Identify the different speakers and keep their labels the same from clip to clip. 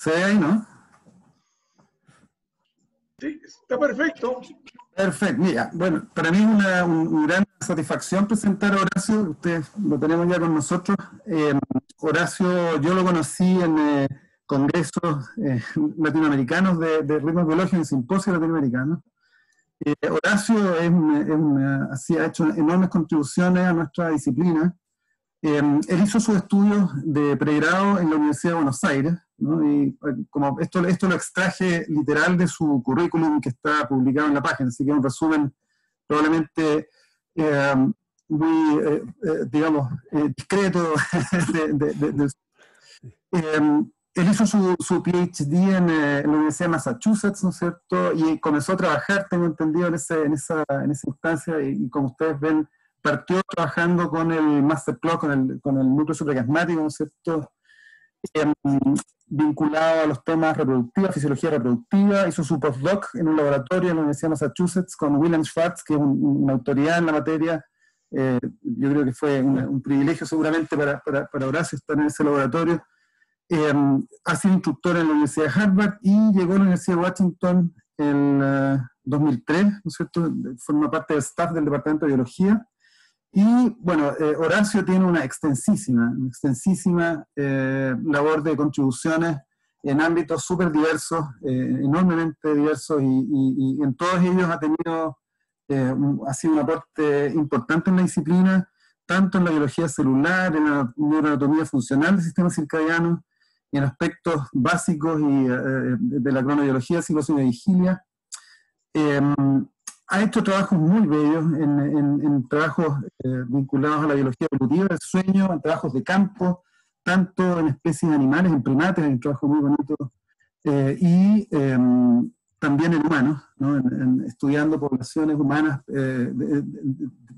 Speaker 1: ¿Se ve ahí, no? Sí, está perfecto. Perfecto, mira, bueno, para mí es una, gran satisfacción presentar a Horacio, ustedes lo tenemos ya con nosotros. Eh, Horacio, yo lo conocí en eh, congresos eh, latinoamericanos de, de ritmos biológicos, en simposios latinoamericanos. Horacio ha hecho enormes contribuciones a nuestra disciplina. él hizo sus estudios de pregrado en la Universidad de Buenos Aires, y eh, como esto, esto lo extraje literal de su currículum que está publicado en la página, así que un resumen, probablemente muy, digamos, discreto él hizo su, su PhD eh, en, la Universidad de Massachusetts, ¿no es cierto? Y comenzó a trabajar, tengo entendido, en, en, esa, en esa instancia, y, como ustedes ven, partió trabajando con el master con el, con el núcleo supracasmático, ¿no es cierto? Eh, vinculado a los temas reproductivos, fisiología reproductiva, hizo su postdoc en un laboratorio en la Universidad de Massachusetts con William Schwartz, que es una autoridad en la materia. Eh, yo creo que fue un, privilegio seguramente para, para, para, Horacio estar en ese laboratorio. Eh, ha sido instructor en la Universidad de Harvard y llegó a la Universidad de Washington en 2003, ¿no es cierto? Forma parte del staff del Departamento de Biología y bueno, eh, Horacio tiene una extensísima, extensísima eh, labor de contribuciones en ámbitos súper diversos, eh, enormemente diversos, y, en todos ellos ha tenido, ha sido un aporte importante en la disciplina, tanto en la biología celular, en la neuroanatomía funcional del sistema circadiano, y en aspectos básicos y, de la cronobiología, psicosis y vigilia. Em, ha hecho trabajos muy bellos en, trabajos eh, vinculados a la biología evolutiva del sueño, en trabajos de campo, tanto en especies animales, en primates, en un trabajo muy bonito, eh, y em, también en humanos, ¿no? estudiando poblaciones humanas, eh,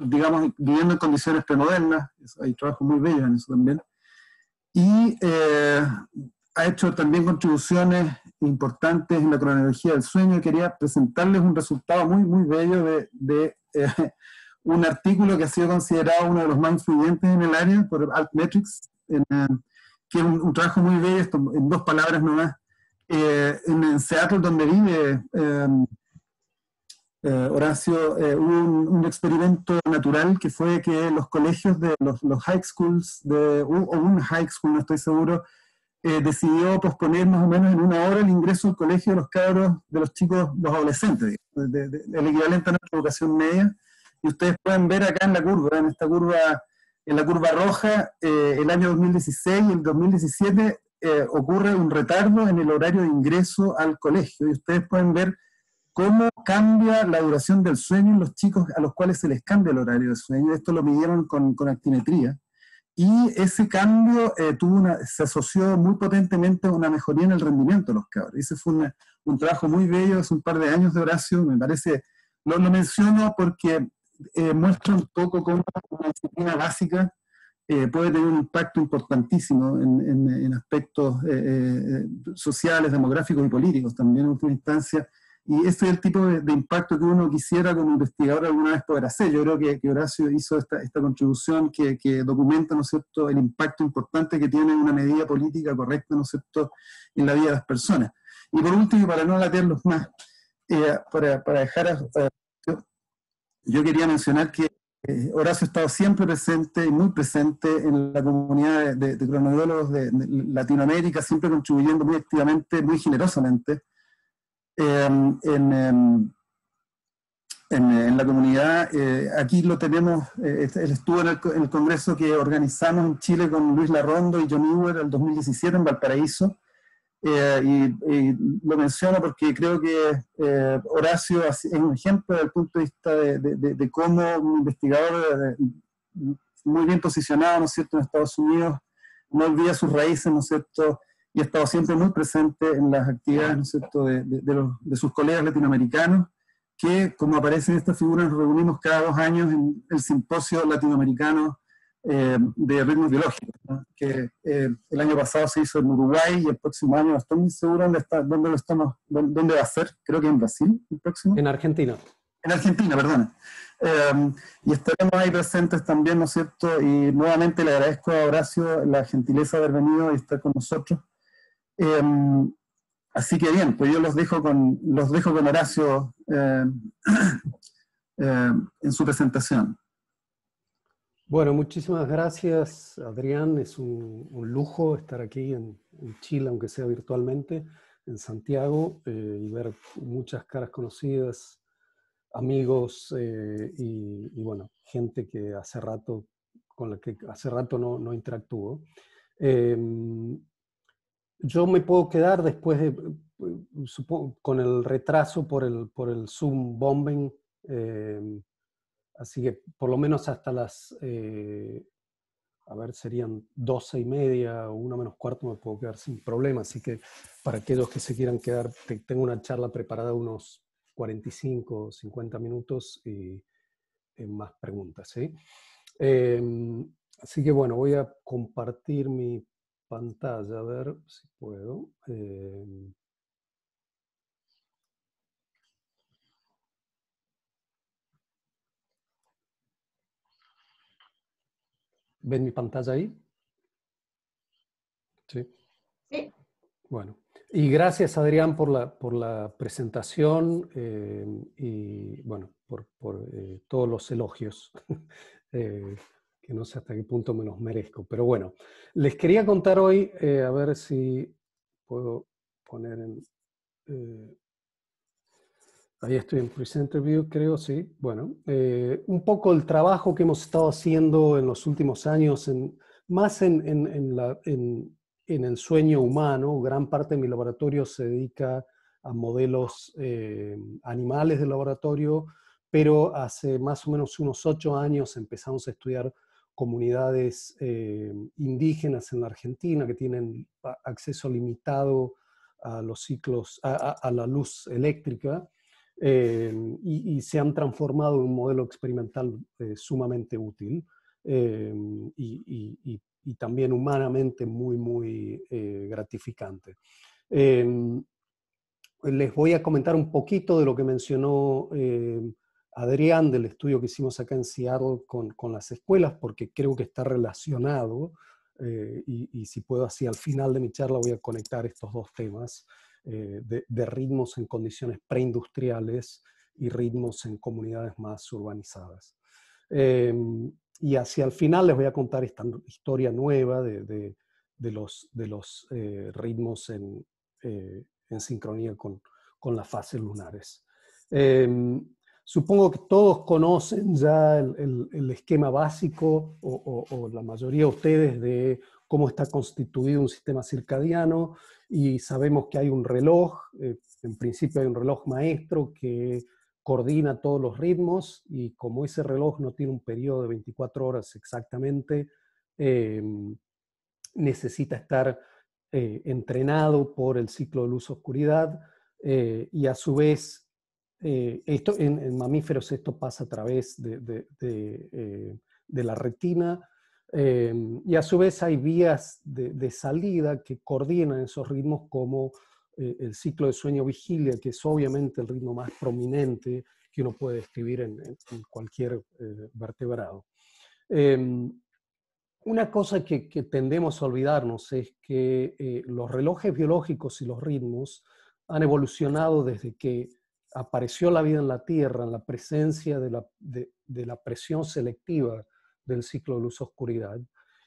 Speaker 1: digamos, viviendo en condiciones premodernas, hay trabajos muy bellos en eso también. Y ha hecho también contribuciones importantes en la cronología del sueño. Quería presentarles un resultado muy, muy bello de, eh, un artículo que ha sido considerado uno de los más influyentes en el área por Altmetrics, eh, que es un, trabajo muy bello, en dos palabras nomás, eh, en, Seattle, donde vive Horacio, hubo un, experimento natural que fue que los colegios de los, high schools, de, o un high school, no estoy seguro, eh, decidió posponer más o menos en una hora el ingreso al colegio de los cabros, de los chicos, los adolescentes, el equivalente a nuestra educación media. Y ustedes pueden ver acá en la curva, en esta curva, en la curva roja, eh, el año 2016 y el 2017 eh, ocurre un retardo en el horario de ingreso al colegio. Y ustedes pueden ver cómo cambia la duración del sueño en los chicos a los cuales se les cambia el horario de sueño. Esto lo midieron con, con actimetría. Y ese cambio eh, tuvo se asoció muy potentemente a una mejoría en el rendimiento de los cabros. Ese fue un trabajo muy bello hace un par de años de Horacio, me parece. Lo, lo menciono porque eh, muestra un poco cómo una disciplina básica eh, puede tener un impacto importantísimo en, en, en aspectos sociales, demográficos y políticos. También, en última instancia, y este es el tipo de, impacto que uno quisiera como investigador alguna vez poder hacer. Yo creo que, Horacio hizo esta, esta contribución que, documenta, ¿no es cierto?, el impacto importante que tiene una medida política correcta, ¿no en la vida de las personas. Y por último, para no latearlos más, eh, para, para, dejar a, Horacio, yo, quería mencionar que eh, Horacio ha estado siempre presente, muy presente en la comunidad de, de, de, Latinoamérica, siempre contribuyendo muy activamente, muy generosamente en, en, la comunidad. Eh, aquí lo tenemos, eh, este, él estuvo en el, congreso que organizamos en Chile con Luis Larondo y John en el 2017 en Valparaíso. Eh, y, lo menciono porque creo que Horacio es un ejemplo desde el punto de vista de, de, cómo un investigador muy bien posicionado, ¿no es cierto?, en Estados Unidos, no olvida sus raíces, ¿no es cierto?, y ha estado siempre muy presente en las actividades ¿no De, sus colegas latinoamericanos, que como aparece en esta figura nos reunimos cada dos años en el simposio latinoamericano eh, de ritmos biológicos, que eh, el año pasado se hizo en Uruguay y el próximo año, estoy muy seguro dónde, está, dónde lo estamos, dónde, va a ser, creo que en Brasil el próximo. En Argentina. En Argentina, perdón. Eh, y estaremos ahí presentes también, ¿no es cierto? Y nuevamente le agradezco a Horacio la gentileza de haber venido y estar con nosotros. Em, así que bien, pues yo los dejo con, los dejo con Horacio
Speaker 2: em, em, en su presentación. Bueno, muchísimas gracias, Adrián. Es un, lujo estar aquí en, Chile, aunque sea virtualmente, en Santiago, eh, y ver muchas caras conocidas, amigos eh, y, bueno, gente que hace rato con la que hace rato no, no interactúo yo me puedo quedar después de, eh, con el retraso por el, por el Zoom bombing, eh, así que por lo menos hasta las, eh, a ver, serían doce y media o una menos cuarto me puedo quedar sin problema, así que para aquellos que se quieran quedar, tengo una charla preparada unos 45 o 50 minutos y más preguntas, así que bueno, voy a compartir mi pantalla, a ver si puedo. Em. ¿Ven mi pantalla ahí? Sí. Sí. Bueno, y gracias Adrián por la, por la presentación em, y bueno, por, eh, todos los elogios. Eh, que no sé hasta qué punto me los merezco. Pero bueno, les quería contar hoy, eh, a ver si puedo poner en... Eh, ahí estoy en Presenter View, creo, sí. Bueno, eh, un poco el trabajo que hemos estado haciendo en los últimos años, en, más en, en el sueño humano. Gran parte de mi laboratorio se dedica a modelos animales de laboratorio, pero hace más o menos unos ocho años empezamos a estudiar comunidades eh, indígenas en la Argentina que tienen acceso limitado a los ciclos, a, la luz eléctrica, eh, y, se han transformado en un modelo experimental eh, sumamente útil y, y, también humanamente muy, muy gratificante. les voy a comentar un poquito de lo que mencionó Adrián del estudio que hicimos acá en Seattle con, las escuelas, porque creo que está relacionado, eh, y, si puedo, así al final de mi charla voy a conectar estos dos temas eh, de, ritmos en condiciones preindustriales y ritmos en comunidades más urbanizadas. Em, y hacia el final les voy a contar esta historia nueva de, de, los, eh, ritmos en, sincronía con, las fases lunares. Em, Supongo que todos conocen ya el, esquema básico, o, la mayoría de ustedes, de cómo está constituido un sistema circadiano, y sabemos que hay un reloj, eh, en principio hay un reloj maestro que coordina todos los ritmos, y como ese reloj no tiene un periodo de 24 horas exactamente, em, necesita estar eh, entrenado por el ciclo de luz-oscuridad, eh, y a su vez eh, esto, en, mamíferos esto pasa a través de, eh, la retina em, y a su vez hay vías de, salida que coordinan esos ritmos como eh, el ciclo de sueño-vigilia, que es obviamente el ritmo más prominente que uno puede describir en, cualquier vertebrado. Em, una cosa que, que, tendemos a olvidarnos es que los relojes biológicos y los ritmos han evolucionado desde que apareció la vida en la Tierra en la presencia de la, de, la presión selectiva del ciclo de luz-oscuridad.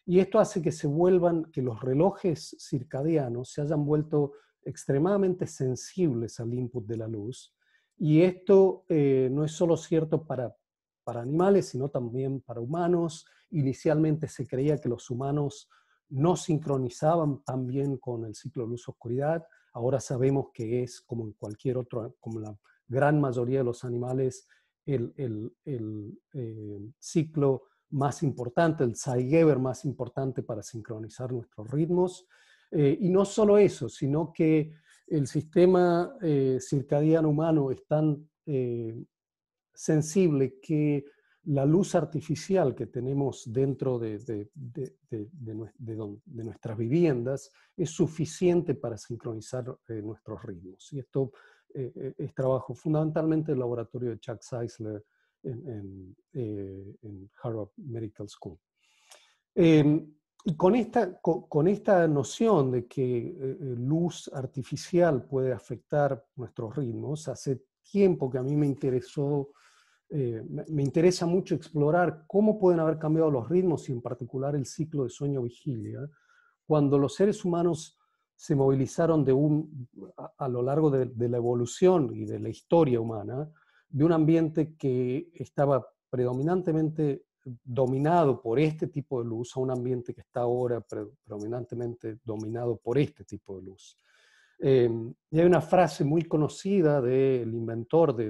Speaker 2: Y esto hace que se vuelvan, que los relojes circadianos se hayan vuelto extremadamente sensibles al input de la luz. Y esto eh, no es solo cierto para, para animales, sino también para humanos. Inicialmente se creía que los humanos no sincronizaban tan bien con el ciclo luz-oscuridad. Ahora sabemos que es como en cualquier otro, como la gran mayoría de los animales el, eh, ciclo más importante, el Zeigeber más importante para sincronizar nuestros ritmos. Eh, y no solo eso, sino que el sistema eh, circadiano humano es tan sensible que la luz artificial que tenemos dentro de, de, nuestras viviendas es suficiente para sincronizar nuestros ritmos. Y esto eh, eh, es trabajo fundamentalmente del laboratorio de Chuck Seisler eh, en, Harvard Medical School. Em, y con esta, con, esta noción de que luz artificial puede afectar nuestros ritmos, hace tiempo que a mí me interesó me interesa mucho explorar cómo pueden haber cambiado los ritmos y en particular el ciclo de sueño-vigilia, cuando los seres humanos se movilizaron de a, lo largo de, la evolución y de la historia humana, de un ambiente que estaba predominantemente dominado por este tipo de luz a un ambiente que está ahora predominantemente dominado por este tipo de luz. Eh, y hay una frase muy conocida del inventor de,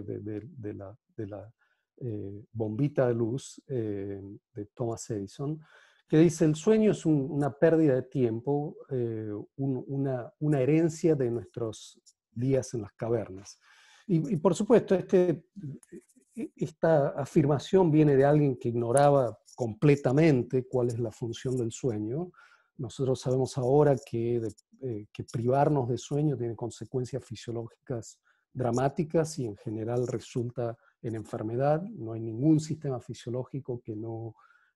Speaker 2: la, eh, bombita de luz eh, de Thomas Edison, que dice, el sueño es una pérdida de tiempo, eh, una, herencia de nuestros días en las cavernas. Y, por supuesto, este, e, esta afirmación viene de alguien que ignoraba completamente cuál es la función del sueño. Nosotros sabemos ahora que, eh, que privarnos de sueño tiene consecuencias fisiológicas dramáticas y en general resulta en enfermedad. No hay ningún sistema fisiológico que no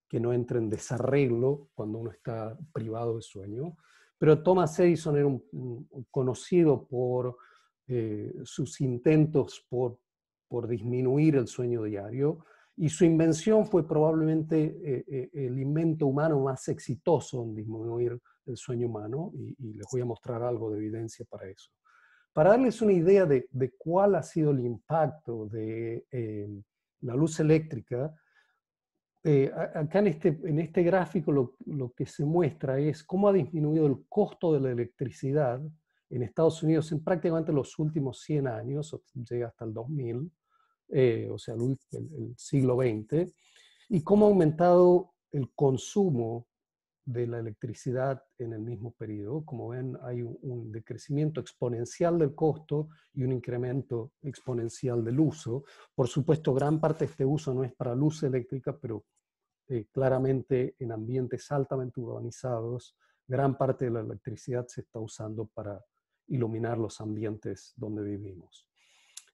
Speaker 2: que no entra en desarreglo cuando uno está privado de sueño. Pero Thomas Edison era conocido por eh, sus intentos por, disminuir el sueño diario y su invención fue probablemente eh, eh, el invento humano más exitoso en disminuir el sueño humano y, les voy a mostrar algo de evidencia para eso. Para darles una idea de, cuál ha sido el impacto de la luz eléctrica, eh, acá en este, en este gráfico lo, que se muestra es cómo ha disminuido el costo de la electricidad en Estados Unidos en prácticamente los últimos 100 años, llega hasta el 2000, eh, o sea, el, el, siglo XX, y cómo ha aumentado el consumo de la electricidad en el mismo periodo. Como ven, hay un, decrecimiento exponencial del costo y un incremento exponencial del uso. Por supuesto, gran parte de este uso no es para luz eléctrica, pero eh, claramente en ambientes altamente urbanizados, gran parte de la electricidad se está usando para iluminar los ambientes donde vivimos.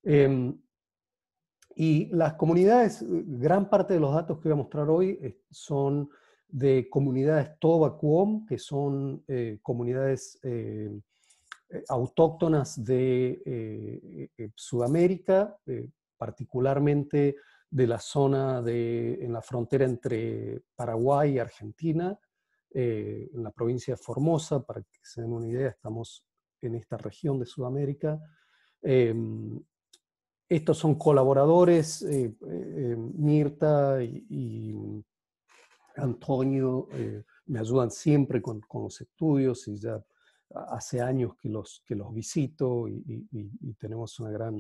Speaker 2: Em, y las comunidades, eh, gran parte de los datos que voy a mostrar hoy eh, son de comunidades Tobacuom, que son eh, comunidades eh, eh, autóctonas de Sudamérica, particularmente de la zona de, en la frontera entre Paraguay y Argentina, en la provincia de Formosa, para que se den una idea, estamos en esta región de Sudamérica. estos son colaboradores, Mirta y Antonio eh, me ayudan siempre con, con, los estudios y ya hace años que los, que los visito y, tenemos una gran,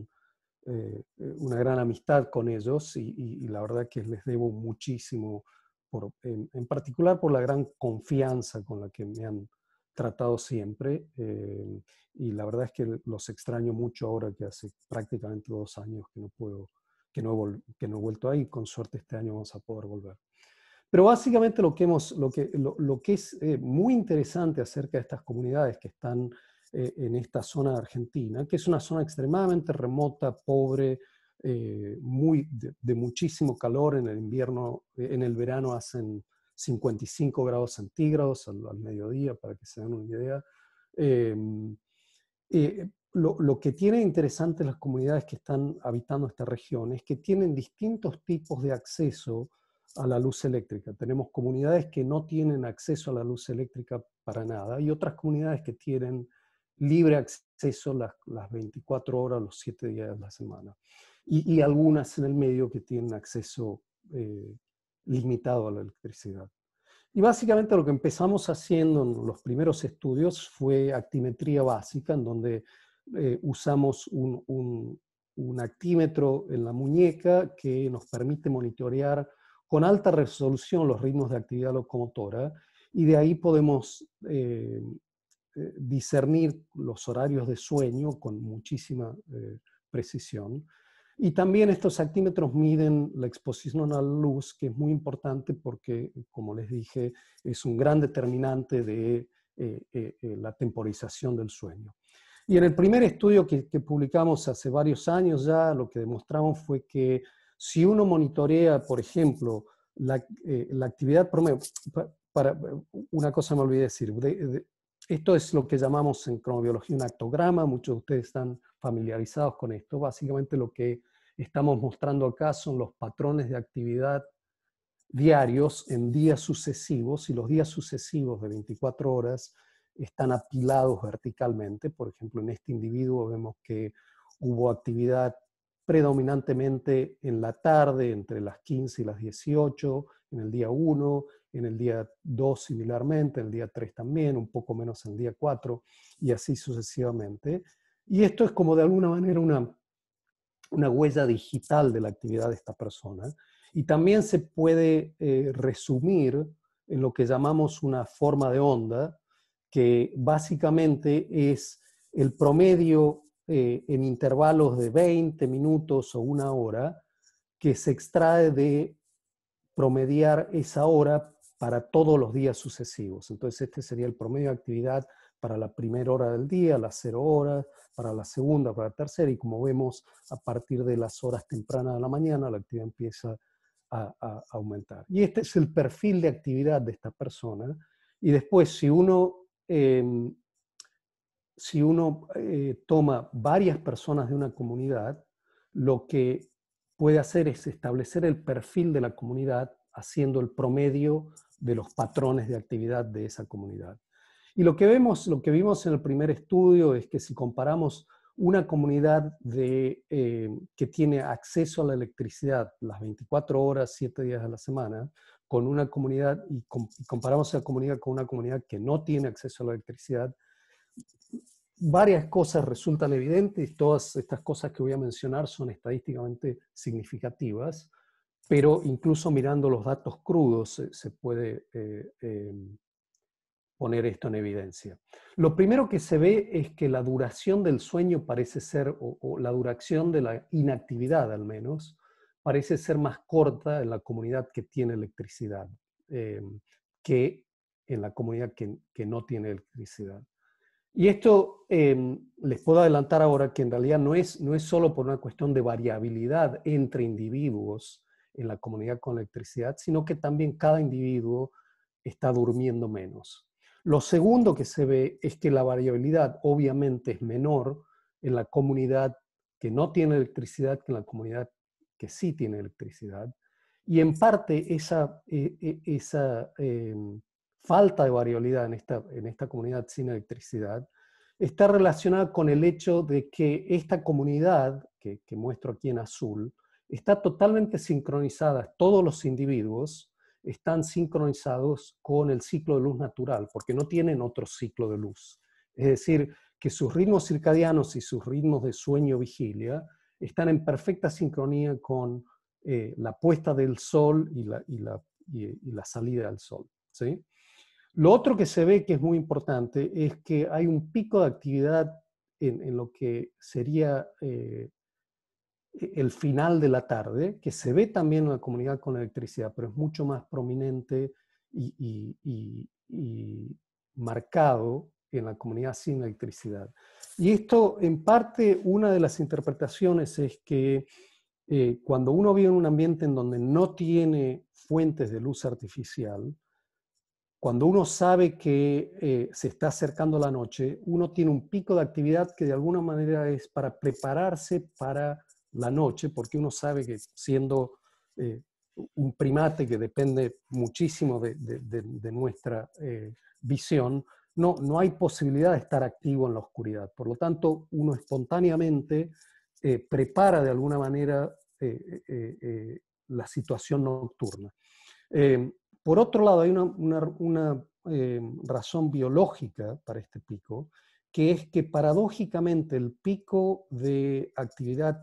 Speaker 2: eh, eh, una gran amistad con ellos y, la verdad que les debo muchísimo, por, en, particular por la gran confianza con la que me han tratado siempre y la verdad es que los extraño mucho ahora que hace prácticamente dos años que no puedo, que no he, que no he vuelto ahí, con suerte este año vamos a poder volver. Pero básicamente lo que, es eh, muy interesante acerca de estas comunidades que están eh, en esta zona de Argentina, que es una zona extremadamente remota, pobre, eh, muy, de, muchísimo calor en el invierno, en el verano hacen 55 grados centígrados al, mediodía, para que se den una idea. Em, lo, lo, que tiene interesante las comunidades que están habitando esta región es que tienen distintos tipos de acceso a la luz eléctrica. Tenemos comunidades que no tienen acceso a la luz eléctrica para nada y otras comunidades que tienen libre acceso las, las 24 horas, los 7 días de la semana. Y, algunas en el medio que tienen acceso eh, limitado a la electricidad. Y básicamente lo que empezamos haciendo en los primeros estudios fue actimetría básica, en donde eh, usamos un, un actímetro en la muñeca que nos permite monitorear con alta resolución los ritmos de actividad locomotora y de ahí podemos eh, eh, discernir los horarios de sueño con muchísima eh, precisión. Y también estos actímetros miden la exposición a la luz, que es muy importante porque, como les dije, es un gran determinante de la temporización del sueño. Y en el primer estudio que, publicamos hace varios años ya, lo que demostramos fue que si uno monitorea, por ejemplo, la, eh, actividad promedio, para, una cosa me olvidé decir, esto es lo que llamamos en cronobiología un actograma, muchos de ustedes están familiarizados con esto, básicamente lo que estamos mostrando acá son los patrones de actividad diarios en días sucesivos, y los días sucesivos de 24 horas están apilados verticalmente. Por ejemplo, en este individuo vemos que hubo actividad predominantemente en la tarde, entre las 15 y las 18, en el día 1, en el día 2 similarmente, en el día 3 también, un poco menos en el día 4 y así sucesivamente. Y esto es como de alguna manera una, una huella digital de la actividad de esta persona. Y también se puede eh, resumir en lo que llamamos una forma de onda, que básicamente es el promedio eh, en intervalos de 20 minutos o una hora, que se extrae de promediar esa hora para todos los días sucesivos. Entonces, este sería el promedio de actividad para la primera hora del día, las cero horas, para la segunda, para la tercera, y como vemos, a partir de las horas tempranas de la mañana, la actividad empieza a, aumentar. Y este es el perfil de actividad de esta persona. Y después, si uno em, si uno eh, toma varias personas de una comunidad, lo que puede hacer es establecer el perfil de la comunidad haciendo el promedio de los patrones de actividad de esa comunidad. Y lo que vemos, vimos en el primer estudio es que si comparamos una comunidad eh, que tiene acceso a la electricidad las 24 horas, 7 días a la semana, con una comunidad y, comparamos esa comunidad con una comunidad que no tiene acceso a la electricidad, varias cosas resultan evidentes, todas estas cosas que voy a mencionar son estadísticamente significativas, pero incluso mirando los datos crudos eh, se, puede eh, em, poner esto en evidencia. Lo primero que se ve es que la duración del sueño parece ser, o, la duración de la inactividad al menos, parece ser más corta en la comunidad que tiene electricidad em, que en la comunidad que no tiene electricidad. Y esto em, les puedo adelantar ahora que en realidad no es, no es solo por una cuestión de variabilidad entre individuos en la comunidad con electricidad, sino que también cada individuo está durmiendo menos. Lo segundo que se ve es que la variabilidad obviamente es menor en la comunidad que no tiene electricidad que en la comunidad que sí tiene electricidad. Y en parte esa, e, e, esa em, falta de variabilidad en esta, en esta comunidad sin electricidad, está relacionada con el hecho de que esta comunidad, que, muestro aquí en azul, está totalmente sincronizada, todos los individuos están sincronizados con el ciclo de luz natural, porque no tienen otro ciclo de luz. Es decir, que sus ritmos circadianos y sus ritmos de sueño-vigilia están en perfecta sincronía con eh, la puesta del sol y la, y la, y la salida del sol. ¿sí? Lo otro que se ve que es muy importante es que hay un pico de actividad en, lo que sería eh, e-, el final de la tarde, que se ve también en la comunidad con electricidad, pero es mucho más prominente y, marcado en la comunidad sin electricidad. Y esto, en parte, una de las interpretaciones es que eh, cuando uno vive en un ambiente en donde no tiene fuentes de luz artificial, cuando uno sabe que eh, se está acercando la noche, uno tiene un pico de actividad que de alguna manera es para prepararse para la noche, porque uno sabe que siendo eh, un primate que depende muchísimo de, nuestra eh, visión, no, no hay posibilidad de estar activo en la oscuridad. Por lo tanto, uno espontáneamente prepara de alguna manera la situación nocturna. Por otro lado, hay una, eh, razón biológica para este pico, que es que paradójicamente el pico de actividad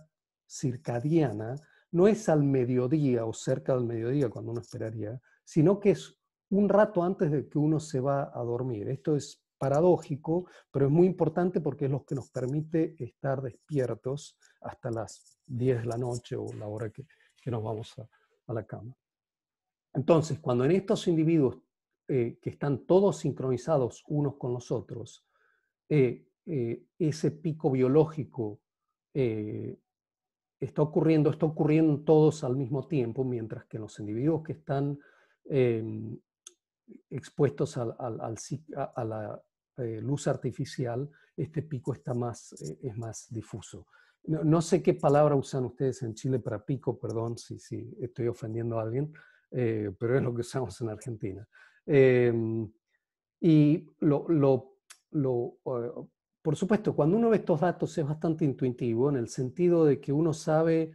Speaker 2: circadiana no es al mediodía o cerca del mediodía cuando uno esperaría, sino que es un rato antes de que uno se va a dormir. Esto es paradójico, pero es muy importante porque es lo que nos permite estar despiertos hasta las 10 de la noche o la hora que, nos vamos a la cama. Entonces, cuando en estos individuos eh, que están todos sincronizados unos con los otros, eh, eh, ese pico biológico está ocurriendo, está ocurriendo todos al mismo tiempo, mientras que los individuos que están em, expuestos a, la luz artificial, este pico está más, es más difuso. No, sé qué palabra usan ustedes en Chile para pico, perdón si estoy ofendiendo a alguien, eh, pero es lo que usamos en Argentina. Em, y lo, por supuesto, cuando uno ve estos datos es bastante intuitivo en el sentido de que uno sabe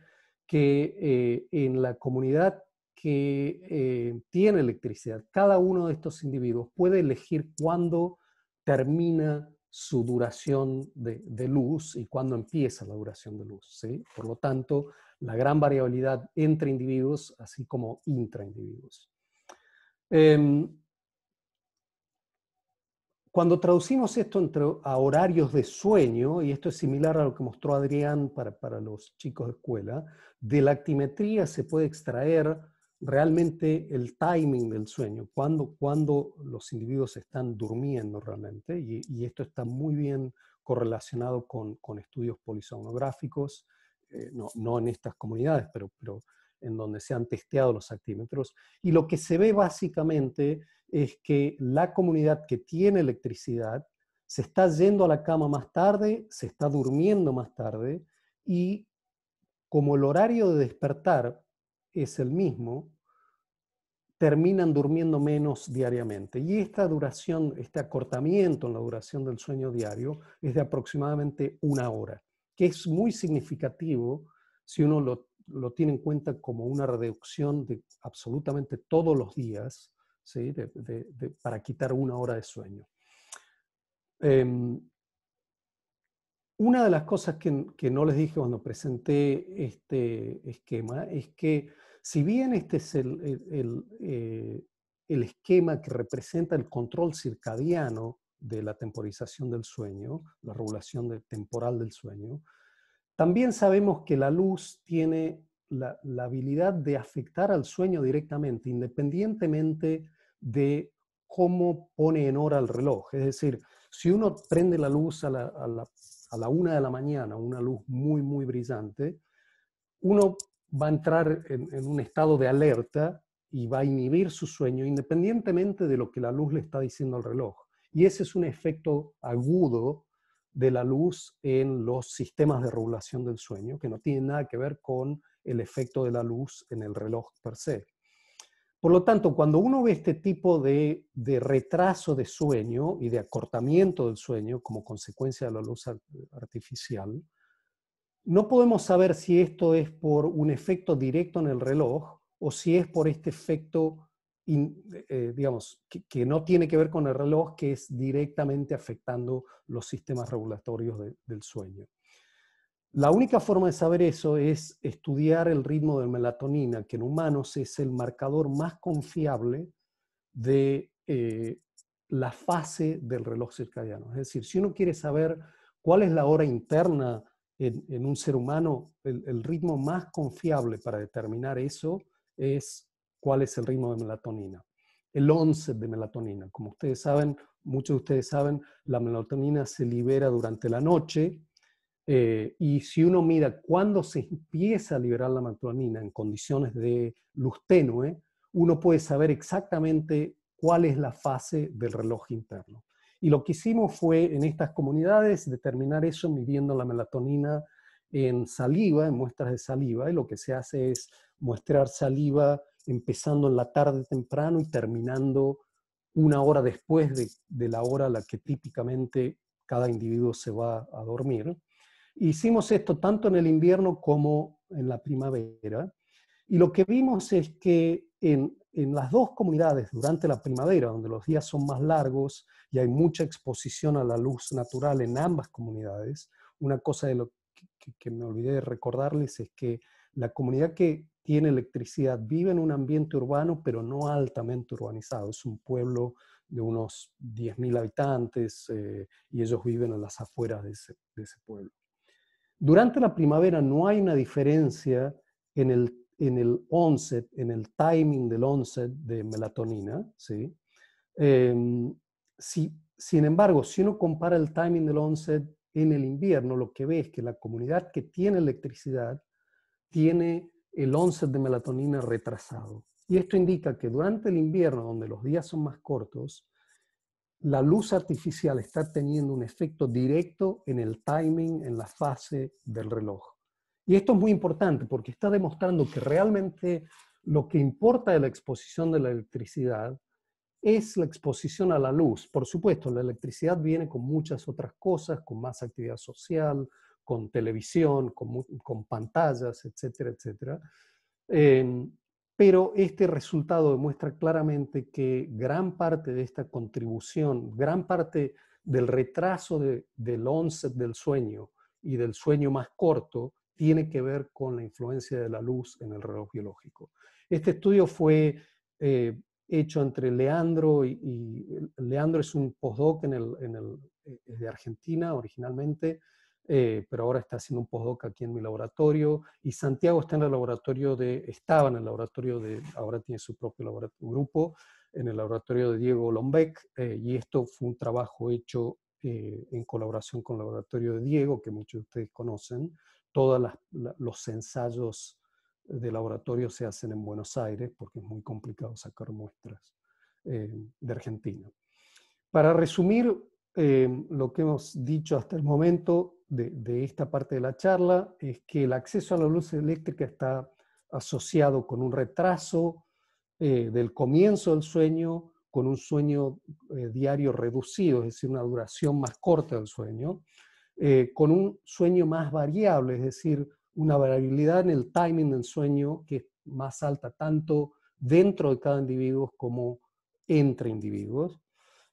Speaker 2: que eh, en la comunidad que eh, tiene electricidad, cada uno de estos individuos puede elegir cuándo termina su duración de, luz y cuándo empieza la duración de luz. Por lo tanto, la gran variabilidad entre individuos, así como intraindividuos. Em, cuando traducimos esto a horarios de sueño, y esto es similar a lo que mostró Adrián para, los chicos de escuela, de la actimetría se puede extraer realmente el timing del sueño, cuando, los individuos están durmiendo realmente, y, esto está muy bien correlacionado con, con estudios polisomnográficos eh, no, en estas comunidades, pero, pero en donde se han testeado los actímetros. Y lo que se ve básicamente es que la comunidad que tiene electricidad se está yendo a la cama más tarde, se está durmiendo más tarde y como el horario de despertar es el mismo, terminan durmiendo menos diariamente. Y esta duración, este acortamiento en la duración del sueño diario es de aproximadamente una hora que es muy significativo si uno lo, tiene en cuenta como una reducción de absolutamente todos los días, para quitar una hora de sueño. Em, una de las cosas que, no les dije cuando presenté este esquema es que si bien este es el eh, esquema que representa el control circadiano de la temporización del sueño, la regulación temporal del sueño. También sabemos que la luz tiene la, habilidad de afectar al sueño directamente, independientemente de cómo pone en hora el reloj. Es decir, si uno prende la luz a la, una de la mañana, una luz muy, muy brillante, uno va a entrar en, un estado de alerta y va a inhibir su sueño independientemente de lo que la luz le está diciendo al reloj. Y ese es un efecto agudo de la luz en los sistemas de regulación del sueño, que no tiene nada que ver con el efecto de la luz en el reloj per se. Por lo tanto, cuando uno ve este tipo de, retraso de sueño y de acortamiento del sueño como consecuencia de la luz artificial, no podemos saber si esto es por un efecto directo en el reloj o si es por este efecto
Speaker 3: eh,
Speaker 2: digamos, que, no tiene que ver con el reloj, que es directamente afectando los sistemas regulatorios del sueño. La única forma de saber eso es estudiar el ritmo de melatonina, que en humanos es el marcador más confiable de eh, la fase del reloj circadiano. Es decir, si uno quiere saber cuál es la hora interna en, un ser humano, el, ritmo más confiable para determinar eso es cuál es el ritmo de melatonina. El onset de melatonina. Como ustedes saben, muchos de ustedes saben, la melatonina se libera durante la noche eh, y si uno mira cuándo se empieza a liberar la melatonina en condiciones de luz tenue, uno puede saber exactamente cuál es la fase del reloj interno. Y lo que hicimos fue en estas comunidades determinar eso midiendo la melatonina en saliva, en muestras de saliva, y lo que se hace es mostrar saliva empezando en la tarde temprano y terminando una hora después de, la hora a la que típicamente cada individuo se va a dormir. Hicimos esto tanto en el invierno como en la primavera. Y lo que vimos es que en, las dos comunidades, durante la primavera, donde los días son más largos y hay mucha exposición a la luz natural en ambas comunidades, una cosa de lo que, que me olvidé de recordarles es que la comunidad que tiene electricidad, vive en un ambiente urbano, pero no altamente urbanizado. Es un pueblo de unos 10.000 habitantes eh, y ellos viven en las afueras de ese, pueblo. Durante la primavera no hay una diferencia en el, en el onset, en el timing del onset de melatonina. ¿sí? Em, sin embargo, si uno compara el timing del onset en el invierno, lo que ve es que la comunidad que tiene electricidad tiene el onset de melatonina retrasado. Y esto indica que durante el invierno, donde los días son más cortos, la luz artificial está teniendo un efecto directo en el timing, en la fase del reloj. Y esto es muy importante porque está demostrando que realmente lo que importa de la exposición de la electricidad es la exposición a la luz. Por supuesto, la electricidad viene con muchas otras cosas, con más actividad social, con televisión, con, pantallas, etcétera, etcétera. Em, pero este resultado demuestra claramente que gran parte de esta contribución, gran parte del retraso del onset del sueño y del sueño más corto, tiene que ver con la influencia de la luz en el reloj biológico. Este estudio fue eh, hecho entre Leandro y, Leandro es un postdoc en el, eh, de Argentina originalmente eh, pero ahora está haciendo un postdoc aquí en mi laboratorio, y Santiago está en el laboratorio de, estaba en el laboratorio de, ahora tiene su propio grupo, en el laboratorio de Diego Lombeck, eh, y esto fue un trabajo hecho eh, en colaboración con el laboratorio de Diego, que muchos de ustedes conocen. Todos los ensayos de laboratorio se hacen en Buenos Aires, porque es muy complicado sacar muestras de Argentina. Para resumir, Em, lo que hemos dicho hasta el momento de, esta parte de la charla es que el acceso a la luz eléctrica está asociado con un retraso eh, del comienzo del sueño, con un sueño eh, diario reducido, es decir, una duración más corta del sueño, eh, con un sueño más variable, es decir, una variabilidad en el timing del sueño que es más alta tanto dentro de cada individuo como entre individuos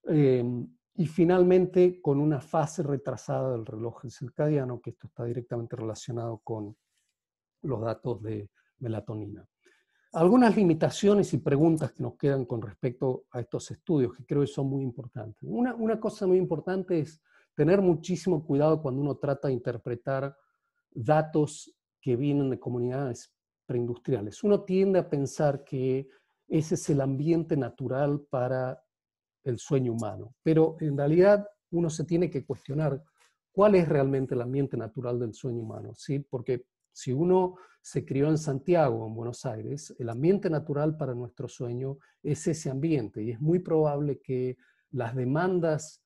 Speaker 2: em, y finalmente con una fase retrasada del reloj circadiano, que esto está directamente relacionado con los datos de melatonina. Algunas limitaciones y preguntas que nos quedan con respecto a estos estudios, que creo que son muy importantes. Una, una cosa muy importante es tener muchísimo cuidado cuando uno trata de interpretar datos que vienen de comunidades preindustriales. Uno tiende a pensar que ese es el ambiente natural para el sueño humano. Pero en realidad uno se tiene que cuestionar cuál es realmente el ambiente natural del sueño humano, ¿sí? Porque si uno se crió en Santiago, en Buenos Aires, el ambiente natural para nuestro sueño es ese ambiente y es muy probable que las demandas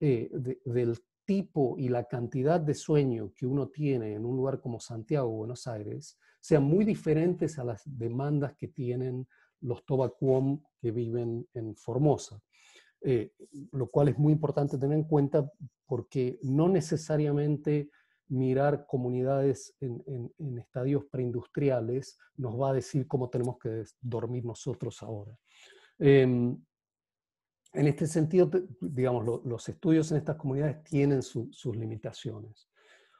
Speaker 2: eh, del tipo y la cantidad de sueño que uno tiene en un lugar como Santiago o Buenos Aires sean muy diferentes a las demandas que tienen los Tobacuom que viven en Formosa. Eh, lo cual es muy importante tener en cuenta porque no necesariamente mirar comunidades en, estadios preindustriales nos va a decir cómo tenemos que dormir nosotros ahora. Em, en este sentido, digamos, los estudios en estas comunidades tienen sus limitaciones.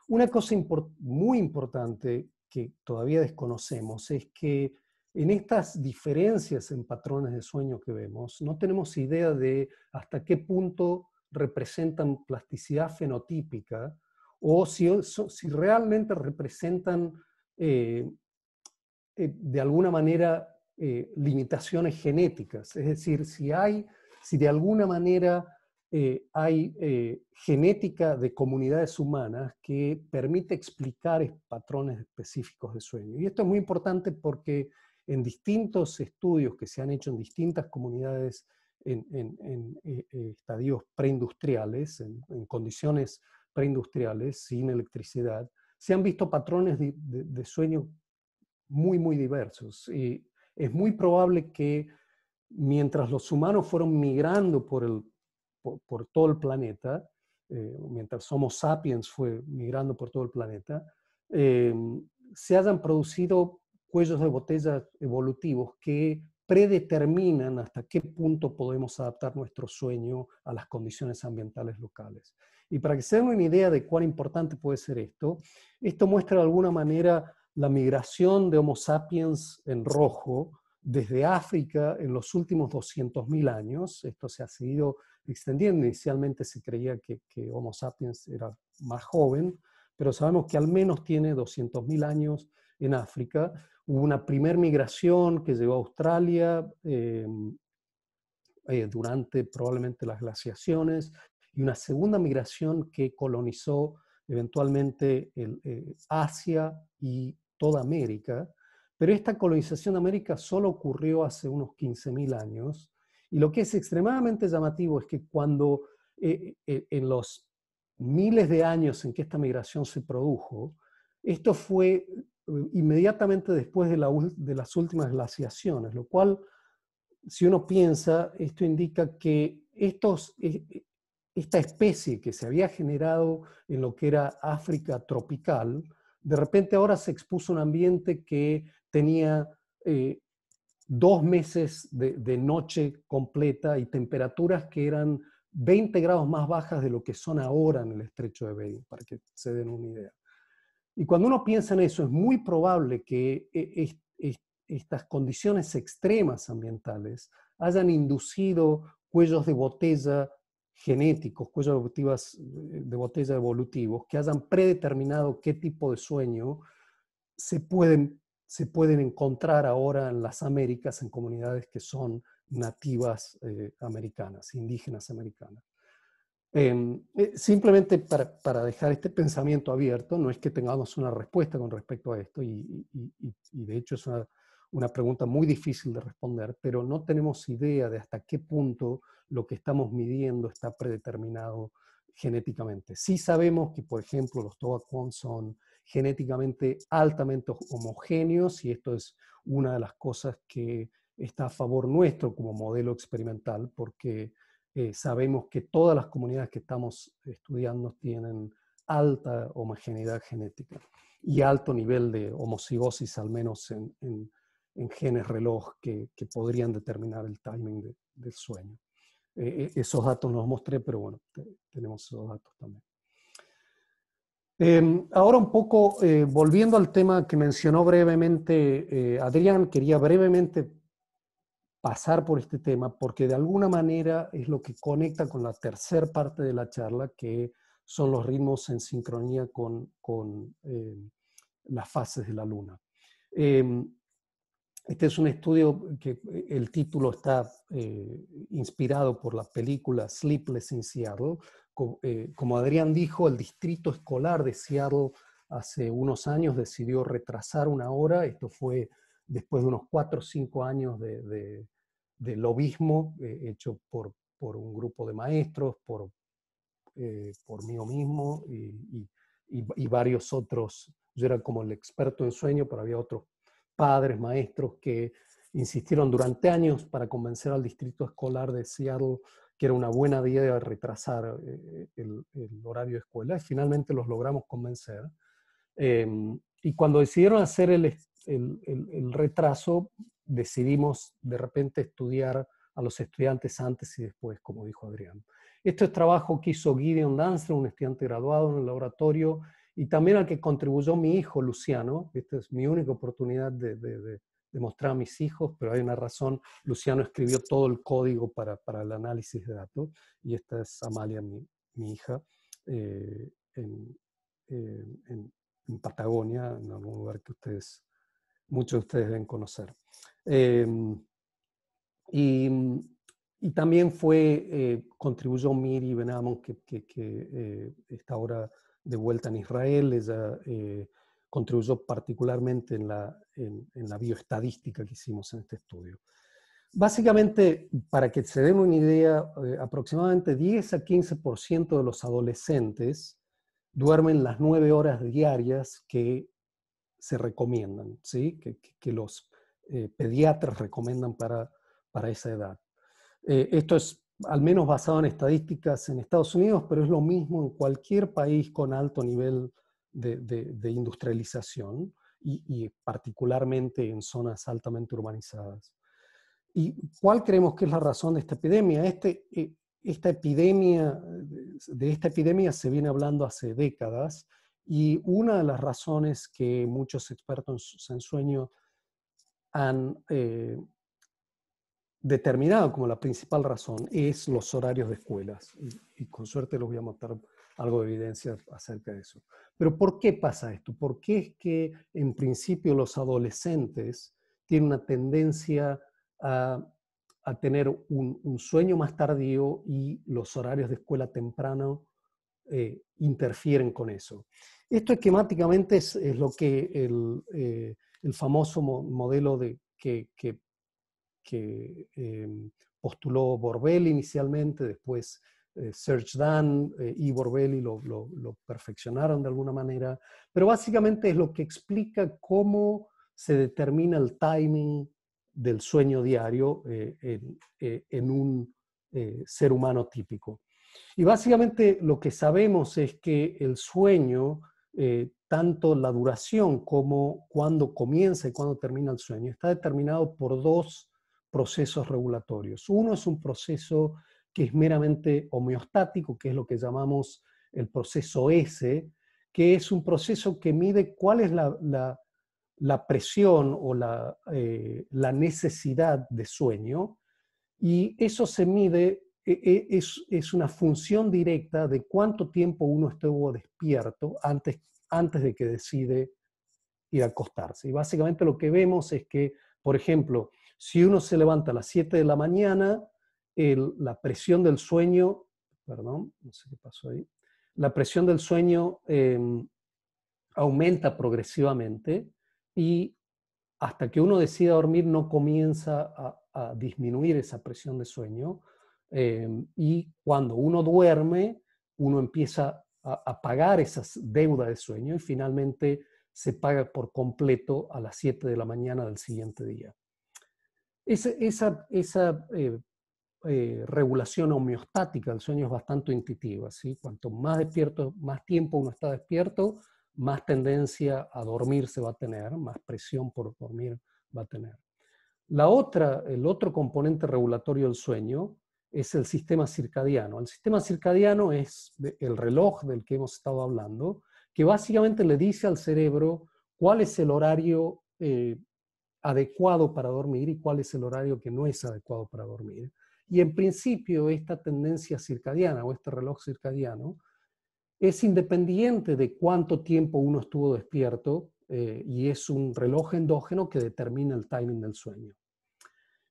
Speaker 2: Una cosa muy importante que todavía desconocemos es que en estas diferencias en patrones de sueño que vemos, no tenemos idea de hasta qué punto representan plasticidad fenotípica o si, realmente representan eh, eh, de alguna manera eh, limitaciones genéticas. Es decir, si hay, si de alguna manera hay genética de comunidades humanas que permite explicar patrones específicos de sueño. Y esto es muy importante porque en distintos estudios que se han hecho en distintas comunidades en, eh, eh, estadios preindustriales, en, condiciones preindustriales, sin electricidad, se han visto patrones de, de, sueño muy, muy diversos. Y es muy probable que mientras los humanos fueron migrando por, el, por, todo el planeta, eh, mientras Homo sapiens fue migrando por todo el planeta, se hayan producido cuellos de botella evolutivos que predeterminan hasta qué punto podemos adaptar nuestro sueño a las condiciones ambientales locales. Y para que se den una idea de cuán importante puede ser esto, esto muestra de alguna manera la migración de Homo sapiens en rojo desde África en los últimos 200.000 años. Esto se ha seguido extendiendo. Inicialmente se creía que, Homo sapiens era más joven, pero sabemos que al menos tiene 200.000 años en África Hubo una primer migración que llegó a Australia em, eh, durante probablemente las glaciaciones y una segunda migración que colonizó eventualmente eh, Asia y toda América. Pero esta colonización de América solo ocurrió hace unos 15.000 años. Y lo que es extremadamente llamativo es que cuando eh, en los miles de años en que esta migración se produjo, esto fue inmediatamente después de, las últimas glaciaciones, lo cual, si uno piensa, esto indica que e, e, esta especie que se había generado en lo que era África tropical, de repente ahora se expuso a un ambiente que tenía eh, dos meses de, noche completa y temperaturas que eran 20 grados más bajas de lo que son ahora en el estrecho de Bering, para que se den una idea. Y cuando uno piensa en eso, es muy probable que e, estas condiciones extremas ambientales hayan inducido cuellos de botella genéticos, cuellos de eh, botella evolutivos, que hayan predeterminado qué tipo de sueño se pueden, se pueden encontrar ahora en las Américas, en comunidades que son nativas eh, americanas, indígenas americanas. Em, eh, simplemente para, dejar este pensamiento abierto, no es que tengamos una respuesta con respecto a esto, y, de hecho es una, pregunta muy difícil de responder, pero no tenemos idea de hasta qué punto lo que estamos midiendo está predeterminado genéticamente. Sí sabemos que, por ejemplo, los Toacon son genéticamente altamente homogéneos, y esto es una de las cosas que está a favor nuestro como modelo experimental, porque eh, sabemos que todas las comunidades que estamos estudiando tienen alta homogeneidad genética y alto nivel de homocigosis, al menos en, genes reloj que, podrían determinar el timing del sueño. Eh, eh, esos datos no los mostré, pero bueno, tenemos esos datos también. Em, ahora un poco, volviendo al tema que mencionó brevemente Adrián, quería brevemente pasar por este tema porque de alguna manera es lo que conecta con la tercera parte de la charla, que son los ritmos en sincronía con, con eh, las fases de la luna. Em, este es un estudio que el título está eh, inspirado por la película Sleepless in Seattle. Eh, como, Adrián dijo, el distrito escolar de Seattle hace unos años decidió retrasar una hora. Esto fue después de unos cuatro o cinco años de de lobismo eh, hecho por, un grupo de maestros, por, eh, por mí mismo y, varios otros. Yo era como el experto en sueño, pero había otros padres, maestros que insistieron durante años para convencer al distrito escolar de Seattle que era una buena idea retrasar eh, el, horario de escuela. Y finalmente los logramos convencer. Em, y cuando decidieron hacer el, el, el retraso, decidimos de repente estudiar a los estudiantes antes y después, como dijo Adrián. Este es trabajo que hizo Gideon dancer, un estudiante graduado en el laboratorio, y también al que contribuyó mi hijo Luciano. Esta es mi única oportunidad de, mostrar a mis hijos, pero hay una razón. Luciano escribió todo el código para, para el análisis de datos, y esta es Amalia, mi, hija, eh, eh, en, en, Patagonia, en algún lugar que ustedes muchos de ustedes deben conocer. Em, mm, y, también fue, eh, contribuyó Miri Benamon, que, que, eh, está ahora de vuelta en Israel. Ella eh, contribuyó particularmente en la, bioestadística que hicimos en este estudio. Básicamente, para que se den una idea, aproximadamente 10 a 15% de los adolescentes duermen las 9 horas diarias que se recomiendan, ¿sí? que, los eh, pediatras recomiendan para, esa edad. Eh, esto es al menos basado en estadísticas en Estados Unidos, pero es lo mismo en cualquier país con alto nivel de, industrialización y, particularmente en zonas altamente urbanizadas. ¿Y cuál creemos que es la razón de esta epidemia? Este, eh, esta epidemia de esta epidemia se viene hablando hace décadas y una de las razones que muchos expertos en sueño han eh, determinado como la principal razón es los horarios de escuelas. Y, con suerte les voy a mostrar algo de evidencia acerca de eso. Pero ¿por qué pasa esto? ¿Por qué es que en principio los adolescentes tienen una tendencia a, tener un, sueño más tardío y los horarios de escuela temprano eh, interfieren con eso. Esto esquemáticamente es, lo que el, eh, famoso modelo de, que, em, postuló Borbelli inicialmente, después eh, Serge Dan y Borbelli lo, perfeccionaron de alguna manera, pero básicamente es lo que explica cómo se determina el timing del sueño diario en, un ser humano típico. Y básicamente lo que sabemos es que el sueño, eh, tanto la duración como cuando comienza y cuando termina el sueño, está determinado por dos procesos regulatorios. Uno es un proceso que es meramente homeostático, que es lo que llamamos el proceso S, que es un proceso que mide cuál es la, la, presión o la, eh, la necesidad de sueño, y eso se mide e, e, es, una función directa de cuánto tiempo uno estuvo despierto antes, de que decide ir a acostarse. Y básicamente lo que vemos es que, por ejemplo, si uno se levanta a las 7 de la mañana, la presión del sueño, perdón, no sé qué pasó ahí, la presión del sueño em, aumenta progresivamente y hasta que uno decida dormir no comienza a, a disminuir esa presión de sueño, Em, y cuando uno duerme, uno empieza a, pagar esas deuda de sueño y finalmente se paga por completo a las 7 de la mañana del siguiente día. Esa, eh, eh, regulación homeostática del sueño es bastante intuitiva. Cuanto más despierto, más tiempo uno está despierto, más tendencia a dormir se va a tener, más presión por dormir va a tener. el otro componente regulatorio del sueño es el sistema circadiano. El sistema circadiano es el reloj del que hemos estado hablando, que básicamente le dice al cerebro cuál es el horario eh, adecuado para dormir y cuál es el horario que no es adecuado para dormir. Y en principio esta tendencia circadiana o este reloj circadiano es independiente de cuánto tiempo uno estuvo despierto eh, y es un reloj endógeno que determina el timing del sueño.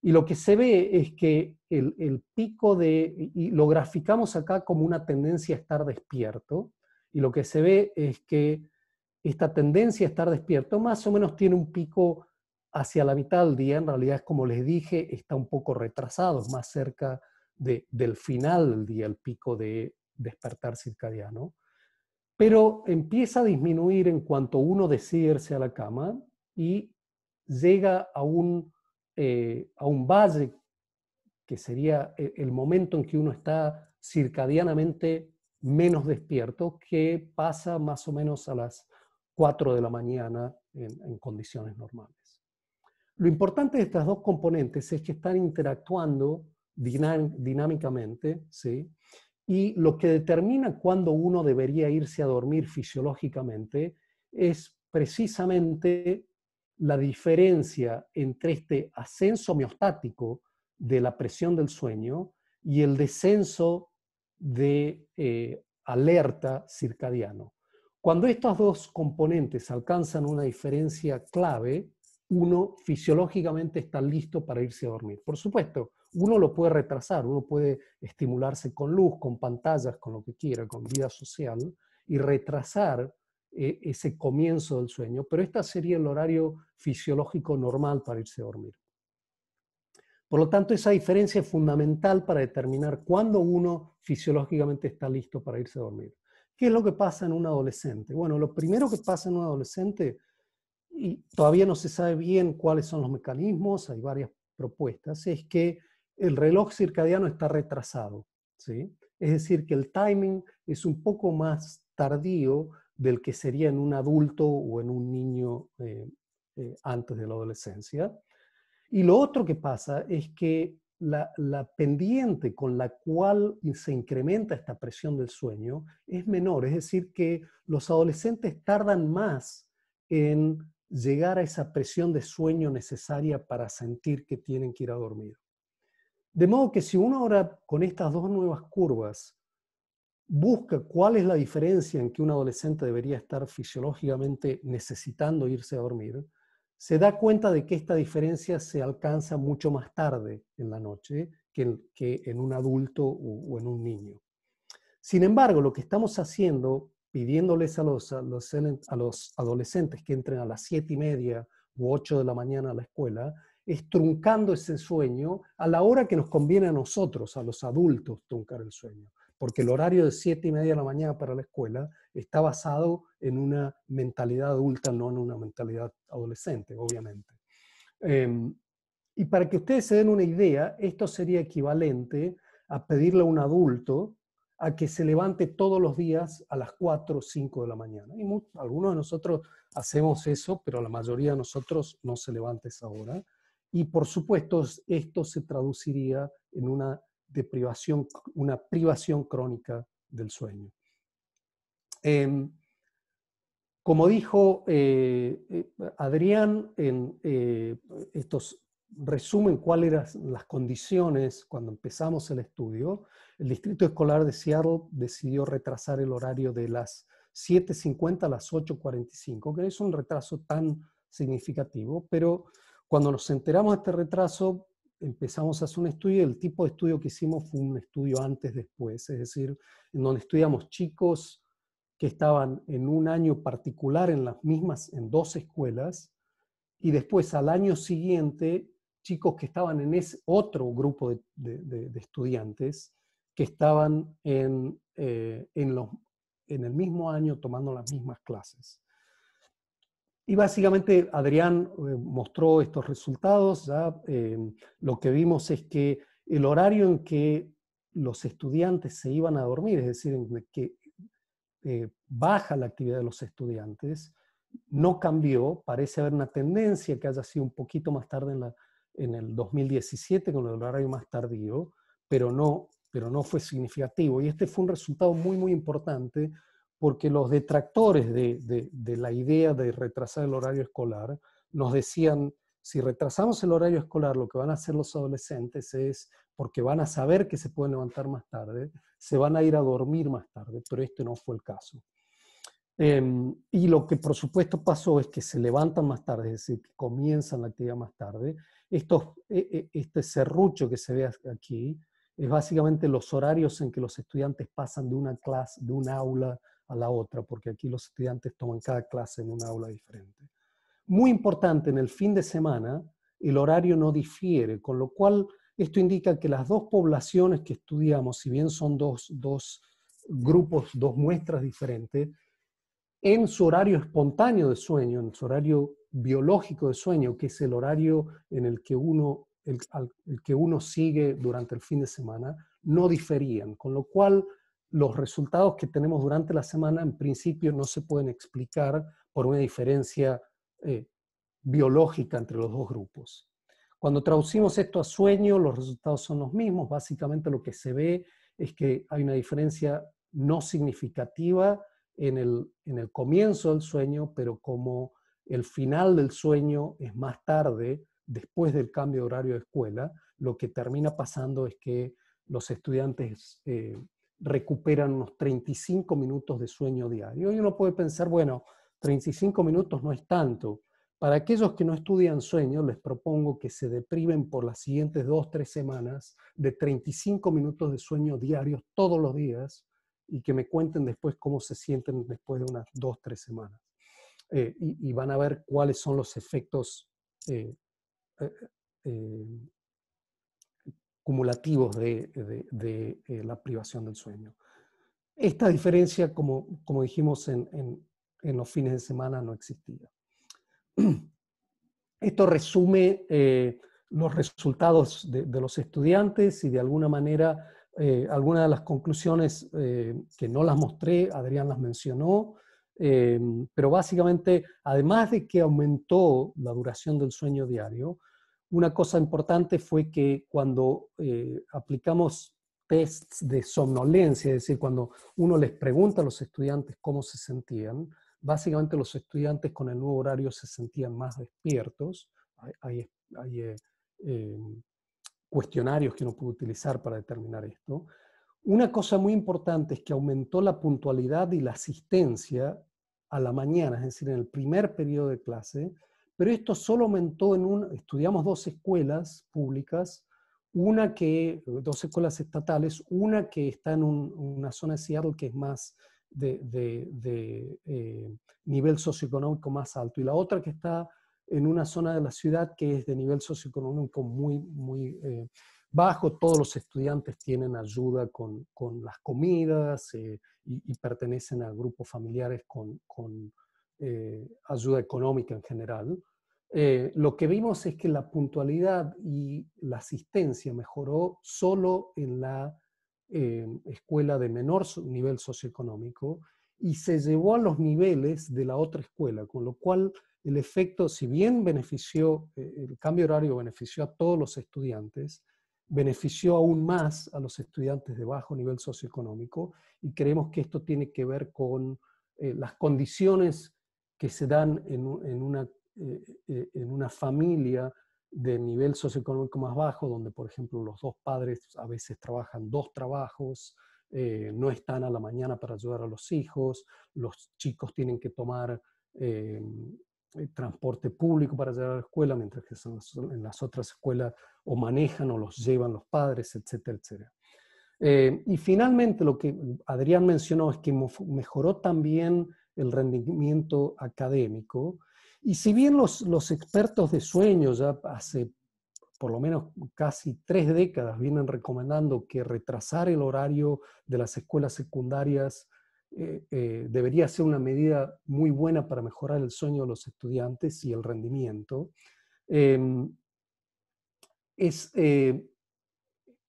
Speaker 2: Y lo que se ve es que el, pico de, y lo graficamos acá como una tendencia a estar despierto, y lo que se ve es que esta tendencia a estar despierto más o menos tiene un pico hacia la mitad del día, en realidad, como les dije, está un poco retrasado, más cerca de, del final del día, el pico de despertar circadiano, pero empieza a disminuir en cuanto uno decide a la cama y llega a un eh, a un valle, que sería e-, el momento en que uno está circadianamente menos despierto, que pasa más o menos a las 4 de la mañana en, condiciones normales. Lo importante de estas dos componentes es que están interactuando dinámicamente, ¿sí? y lo que determina cuándo uno debería irse a dormir fisiológicamente es precisamente la diferencia entre este ascenso homeostático de la presión del sueño y el descenso de eh, alerta circadiano. Cuando estos dos componentes alcanzan una diferencia clave, uno fisiológicamente está listo para irse a dormir. Por supuesto, uno lo puede retrasar, uno puede estimularse con luz, con pantallas, con lo que quiera, con vida social, y retrasar e, ese comienzo del sueño, pero este sería el horario fisiológico normal para irse a dormir. Por lo tanto, esa diferencia es fundamental para determinar cuándo uno fisiológicamente está listo para irse a dormir. ¿Qué es lo que pasa en un adolescente? Bueno, lo primero que pasa en un adolescente, y todavía no se sabe bien cuáles son los mecanismos, hay varias propuestas, es que el reloj circadiano está retrasado. ¿sí? Es decir, que el timing es un poco más tardío del que sería en un adulto o en un niño eh, eh, antes de la adolescencia. Y lo otro que pasa es que la, la, pendiente con la cual se incrementa esta presión del sueño es menor, es decir, que los adolescentes tardan más en llegar a esa presión de sueño necesaria para sentir que tienen que ir a dormir. De modo que si uno ahora con estas dos nuevas curvas busca cuál es la diferencia en que un adolescente debería estar fisiológicamente necesitando irse a dormir, se da cuenta de que esta diferencia se alcanza mucho más tarde en la noche que en, un adulto o, en un niño. Sin embargo, lo que estamos haciendo, pidiéndoles a los, adolescentes que entren a las siete y media u ocho de la mañana a la escuela, es truncando ese sueño a la hora que nos conviene a nosotros, a los adultos, truncar el sueño porque el horario de 7 y media de la mañana para la escuela está basado en una mentalidad adulta, no en una mentalidad adolescente, obviamente. Em, y para que ustedes se den una idea, esto sería equivalente a pedirle a un adulto a que se levante todos los días a las 4 o 5 de la mañana. Y algunos de nosotros hacemos eso, pero la mayoría de nosotros no se levanta esa hora. Y por supuesto, esto se traduciría en una de privación, una privación crónica del sueño. Em, como dijo eh, eh, Adrián, en, eh, estos resumen cuáles eran las condiciones cuando empezamos el estudio. El Distrito Escolar de Seattle decidió retrasar el horario de las 7.50 a las 8.45, que es un retraso tan significativo, pero cuando nos enteramos de este retraso, empezamos a hacer un estudio, y el tipo de estudio que hicimos fue un estudio antes, después, es decir, en donde estudiamos chicos que estaban en un año particular en las mismas, en dos escuelas, y después al año siguiente, chicos que estaban en ese otro grupo de, estudiantes que estaban eh, en el mismo año tomando las mismas clases. Y básicamente Adrián eh, mostró estos resultados. ¿ya? Eh, lo que vimos es que el horario en que los estudiantes se iban a dormir, es decir, en que eh, baja la actividad de los estudiantes, no cambió. Parece haber una tendencia que haya sido un poquito más tarde en, la, en el 2017 con el horario más tardío, pero no, pero no fue significativo. Y este fue un resultado muy, muy importante porque los detractores de, la idea de retrasar el horario escolar nos decían, si retrasamos el horario escolar, lo que van a hacer los adolescentes es, porque van a saber que se pueden levantar más tarde, se van a ir a dormir más tarde, pero este no fue el caso. Em, y lo que por supuesto pasó es que se levantan más tarde, es decir, comienzan la actividad más tarde. Esto, e, e, este serrucho que se ve aquí es básicamente los horarios en que los estudiantes pasan de una clase, de un aula, la otra, porque aquí los estudiantes toman cada clase en una aula diferente. Muy importante, en el fin de semana el horario no difiere, con lo cual esto indica que las dos poblaciones que estudiamos, si bien son dos, dos grupos, dos muestras diferentes, en su horario espontáneo de sueño, en su horario biológico de sueño, que es el horario en el que uno, el que uno sigue durante el fin de semana, no diferían, con lo cual los resultados que tenemos durante la semana en principio no se pueden explicar por una diferencia eh, biológica entre los dos grupos. Cuando traducimos esto a sueño, los resultados son los mismos. Básicamente lo que se ve es que hay una diferencia no significativa en el, en el comienzo del sueño, pero como el final del sueño es más tarde, después del cambio de horario de escuela, lo que termina pasando es que los estudiantes eh, recuperan unos 35 minutos de sueño diario. Y uno puede pensar, bueno, 35 minutos no es tanto. Para aquellos que no estudian sueño, les propongo que se depriven por las siguientes dos, tres semanas de 35 minutos de sueño diarios todos los días y que me cuenten después cómo se sienten después de unas dos, tres semanas. Eh, y, van a ver cuáles son los efectos eh, eh, cumulativos de, eh, la privación del sueño. Esta diferencia, como, dijimos en, los fines de semana, no existía. Esto resume eh, los resultados de, los estudiantes y de alguna manera eh, algunas de las conclusiones que no las mostré, Adrián las mencionó, pero básicamente, además de que aumentó la duración del sueño diario, una cosa importante fue que cuando eh, aplicamos tests de somnolencia, es decir, cuando uno les pregunta a los estudiantes cómo se sentían, básicamente los estudiantes con el nuevo horario se sentían más despiertos. Hay, eh, eh, cuestionarios que uno puede utilizar para determinar esto. Una cosa muy importante es que aumentó la puntualidad y la asistencia a la mañana, es decir, en el primer periodo de clase, pero esto solo aumentó en un, estudiamos dos escuelas públicas, una que, dos escuelas estatales, una que está en una zona de Seattle que es más de, eh, nivel socioeconómico más alto, y la otra que está en una zona de la ciudad que es de nivel socioeconómico muy, muy eh, bajo, todos los estudiantes tienen ayuda con, las comidas eh, y, pertenecen a grupos familiares con, con eh, ayuda económica en general, eh, lo que vimos es que la puntualidad y la asistencia mejoró solo en la eh, escuela de menor nivel socioeconómico y se llevó a los niveles de la otra escuela, con lo cual el efecto, si bien benefició, el cambio horario benefició a todos los estudiantes, benefició aún más a los estudiantes de bajo nivel socioeconómico y creemos que esto tiene que ver con las condiciones que se dan en, una, eh, eh, en una familia de nivel socioeconómico más bajo, donde por ejemplo los dos padres a veces trabajan dos trabajos, eh, no están a la mañana para ayudar a los hijos, los chicos tienen que tomar em, transporte público para llegar a la escuela, mientras que en las otras escuelas o manejan o los llevan los padres, etcétera, etcétera. y finalmente lo que Adrián mencionó es que mejoró también el rendimiento académico. Y si bien los, expertos de sueño ya hace por lo menos casi tres décadas vienen recomendando que retrasar el horario de las escuelas secundarias eh, eh, debería ser una medida muy buena para mejorar el sueño de los estudiantes y el rendimiento. Em, eh,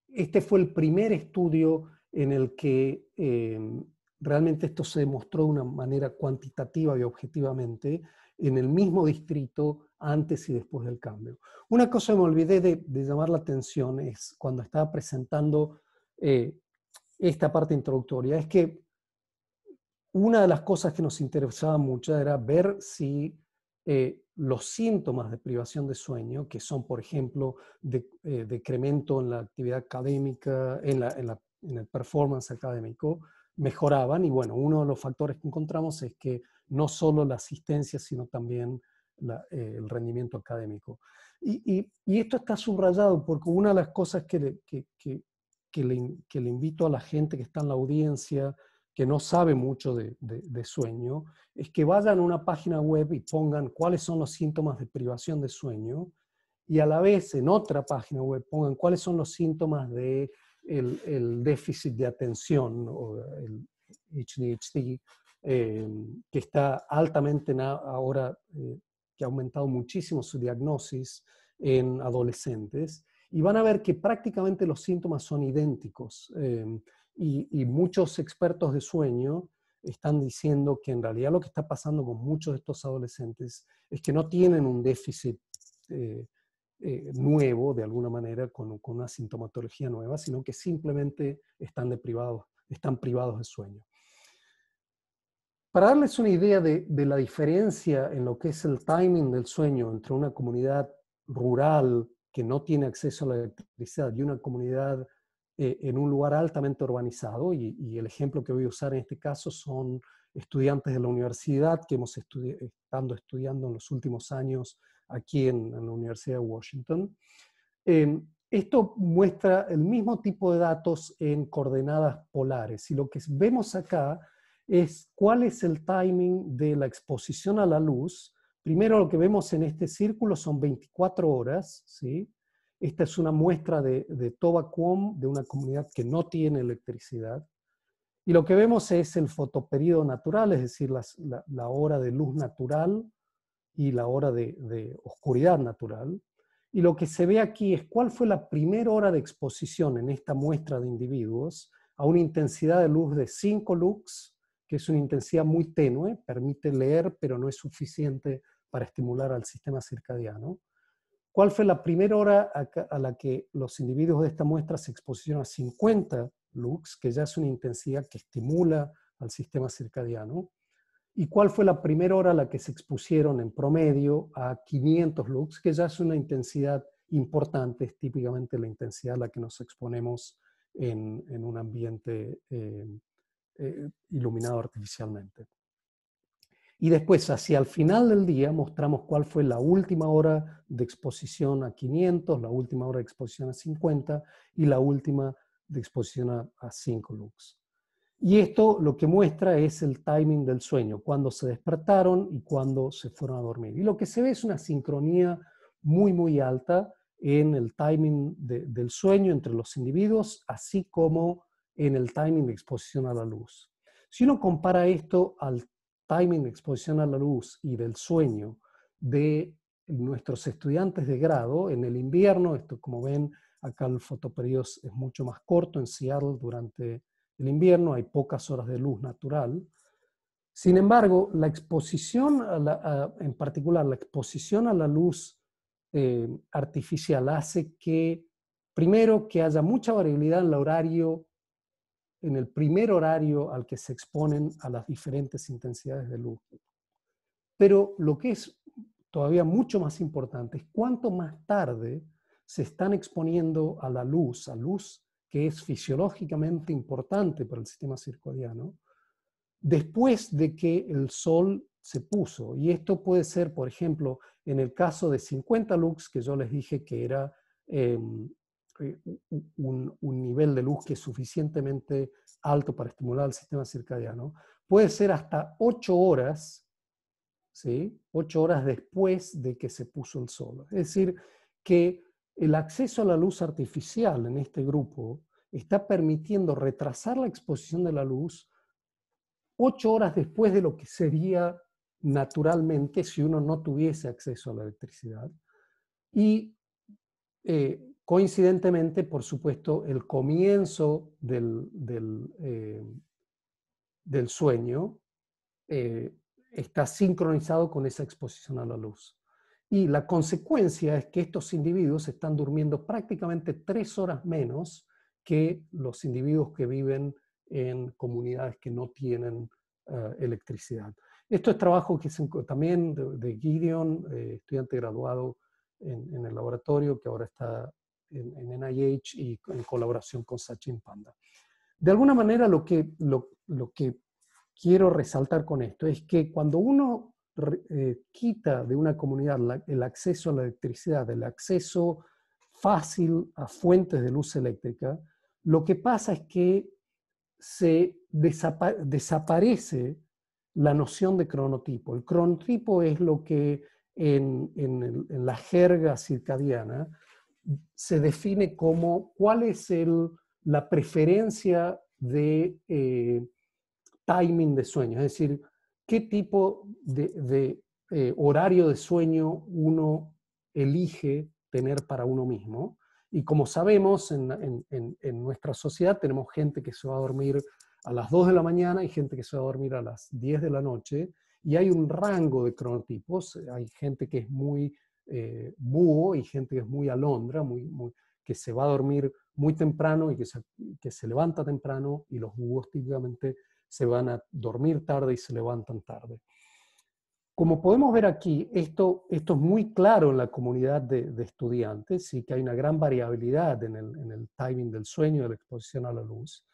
Speaker 2: este fue el primer estudio en el que em, realmente esto se demostró de una manera cuantitativa y objetivamente en el mismo distrito antes y después del cambio. Una cosa que me olvidé de, llamar la atención es cuando estaba presentando eh, esta parte introductoria, es que una de las cosas que nos interesaba mucho era ver si eh, los síntomas de privación de sueño, que son, por ejemplo, eh, decremento en la actividad académica, en el performance académico, mejoraban y bueno, uno de los factores que encontramos es que no solo la asistencia, sino también eh, el rendimiento académico. Y, esto está subrayado porque una de las cosas que le, que, que, que, le, invito a la gente que está en la audiencia, que no sabe mucho de, de, sueño, es que vayan a una página web y pongan cuáles son los síntomas de privación de sueño y a la vez en otra página web pongan cuáles son los síntomas de el, déficit de atención o el HDHD, eh, que está altamente ahora, eh, que ha aumentado muchísimo su diagnosis en adolescentes, y van a ver que prácticamente los síntomas son idénticos. Eh, y, muchos expertos de sueño están diciendo que en realidad lo que está pasando con muchos de estos adolescentes es que no tienen un déficit eh, nuevo, de alguna manera, con, una sintomatología nueva, sino que simplemente están están privados de sueño. Para darles una idea de, la diferencia en lo que es el timing del sueño entre una comunidad rural que no tiene acceso a la electricidad y una comunidad eh, en un lugar altamente urbanizado, y, el ejemplo que voy a usar en este caso son estudiantes de la universidad que hemos estado estudiando en los últimos años aquí en, la Universidad de Washington. Eh, esto muestra el mismo tipo de datos en coordenadas polares y lo que vemos acá es cuál es el timing de la exposición a la luz. Primero lo que vemos en este círculo son 24 horas, ¿sí? Esta es una muestra de, de de una comunidad que no tiene electricidad. Y lo que vemos es el fotoperíodo natural, es decir, la, hora de luz natural y la hora de, oscuridad natural. Y lo que se ve aquí es cuál fue la primera hora de exposición en esta muestra de individuos a una intensidad de luz de 5 lux, que es una intensidad muy tenue, permite leer, pero no es suficiente para estimular al sistema circadiano. ¿Cuál fue la primera hora a la que los individuos de esta muestra se expusieron a 50 lux, que ya es una intensidad que estimula al sistema circadiano? ¿Y cuál fue la primera hora a la que se expusieron en promedio a 500 lux, que ya es una intensidad importante, es típicamente la intensidad a la que nos exponemos en, un ambiente eh, eh, iluminado artificialmente? Y después, hacia el final del día, mostramos cuál fue la última hora de exposición a 500, la última hora de exposición a 50 y la última de exposición a, a 5 lux. Y esto lo que muestra es el timing del sueño, cuando se despertaron y cuando se fueron a dormir. Y lo que se ve es una sincronía muy, muy alta en el timing del sueño entre los individuos, así como en el timing de exposición a la luz. Si uno compara esto al timing de exposición a la luz y del sueño de nuestros estudiantes de grado en el invierno, esto como ven acá el fotoperiodo es mucho más corto en Seattle durante en invierno, hay pocas horas de luz natural. Sin embargo, la exposición, en particular la exposición a la luz eh, artificial hace que, primero, que haya mucha variabilidad en el horario, en el primer horario al que se exponen a las diferentes intensidades de luz. Pero lo que es todavía mucho más importante es cuánto más tarde se están exponiendo a la luz, a luz que es fisiológicamente importante para el sistema circadiano, después de que el sol se puso. Y esto puede ser, por ejemplo, en el caso de 50 lux, que yo les dije que era em, eh, un, nivel de luz que es suficientemente alto para estimular el sistema circadiano, puede ser hasta 8 horas, ¿sí? 8 horas después de que se puso el sol. Es decir, que el acceso a la luz artificial en este grupo está permitiendo retrasar la exposición de la luz ocho horas después de lo que sería naturalmente si uno no tuviese acceso a la electricidad. Y eh, coincidentemente, por supuesto, el comienzo del, eh, sueño eh, está sincronizado con esa exposición a la luz. Y la consecuencia es que estos individuos están durmiendo prácticamente tres horas menos que los individuos que viven en comunidades que no tienen eh, electricidad. Esto es trabajo que se, también de, Gideon, eh, estudiante graduado en, el laboratorio que ahora está en, NIH y en colaboración con Sachin Panda. De alguna manera lo que, lo, lo que quiero resaltar con esto es que cuando uno eh, quita de una comunidad el acceso a la electricidad, el acceso fácil a fuentes de luz eléctrica, lo que pasa es que se desaparece la noción de cronotipo. El cronotipo es lo que en, la jerga circadiana se define como cuál es la preferencia de eh, timing de sueño, es decir, qué tipo de, eh, horario de sueño uno elige tener para uno mismo. Y como sabemos, en, nuestra sociedad tenemos gente que se va a dormir a las 2 de la mañana y gente que se va a dormir a las 10 de la noche. Y hay un rango de cronotipos. Eh, hay gente que es muy eh, búho y gente que es muy alondra, que se va a dormir muy temprano y que se, que se levanta temprano. Y los búhos típicamente se van a dormir tarde y se levantan tarde. Como podemos ver aquí, esto, esto es muy claro en la comunidad de, estudiantes, y que hay una gran variabilidad en el, timing del sueño de la exposición a la luz,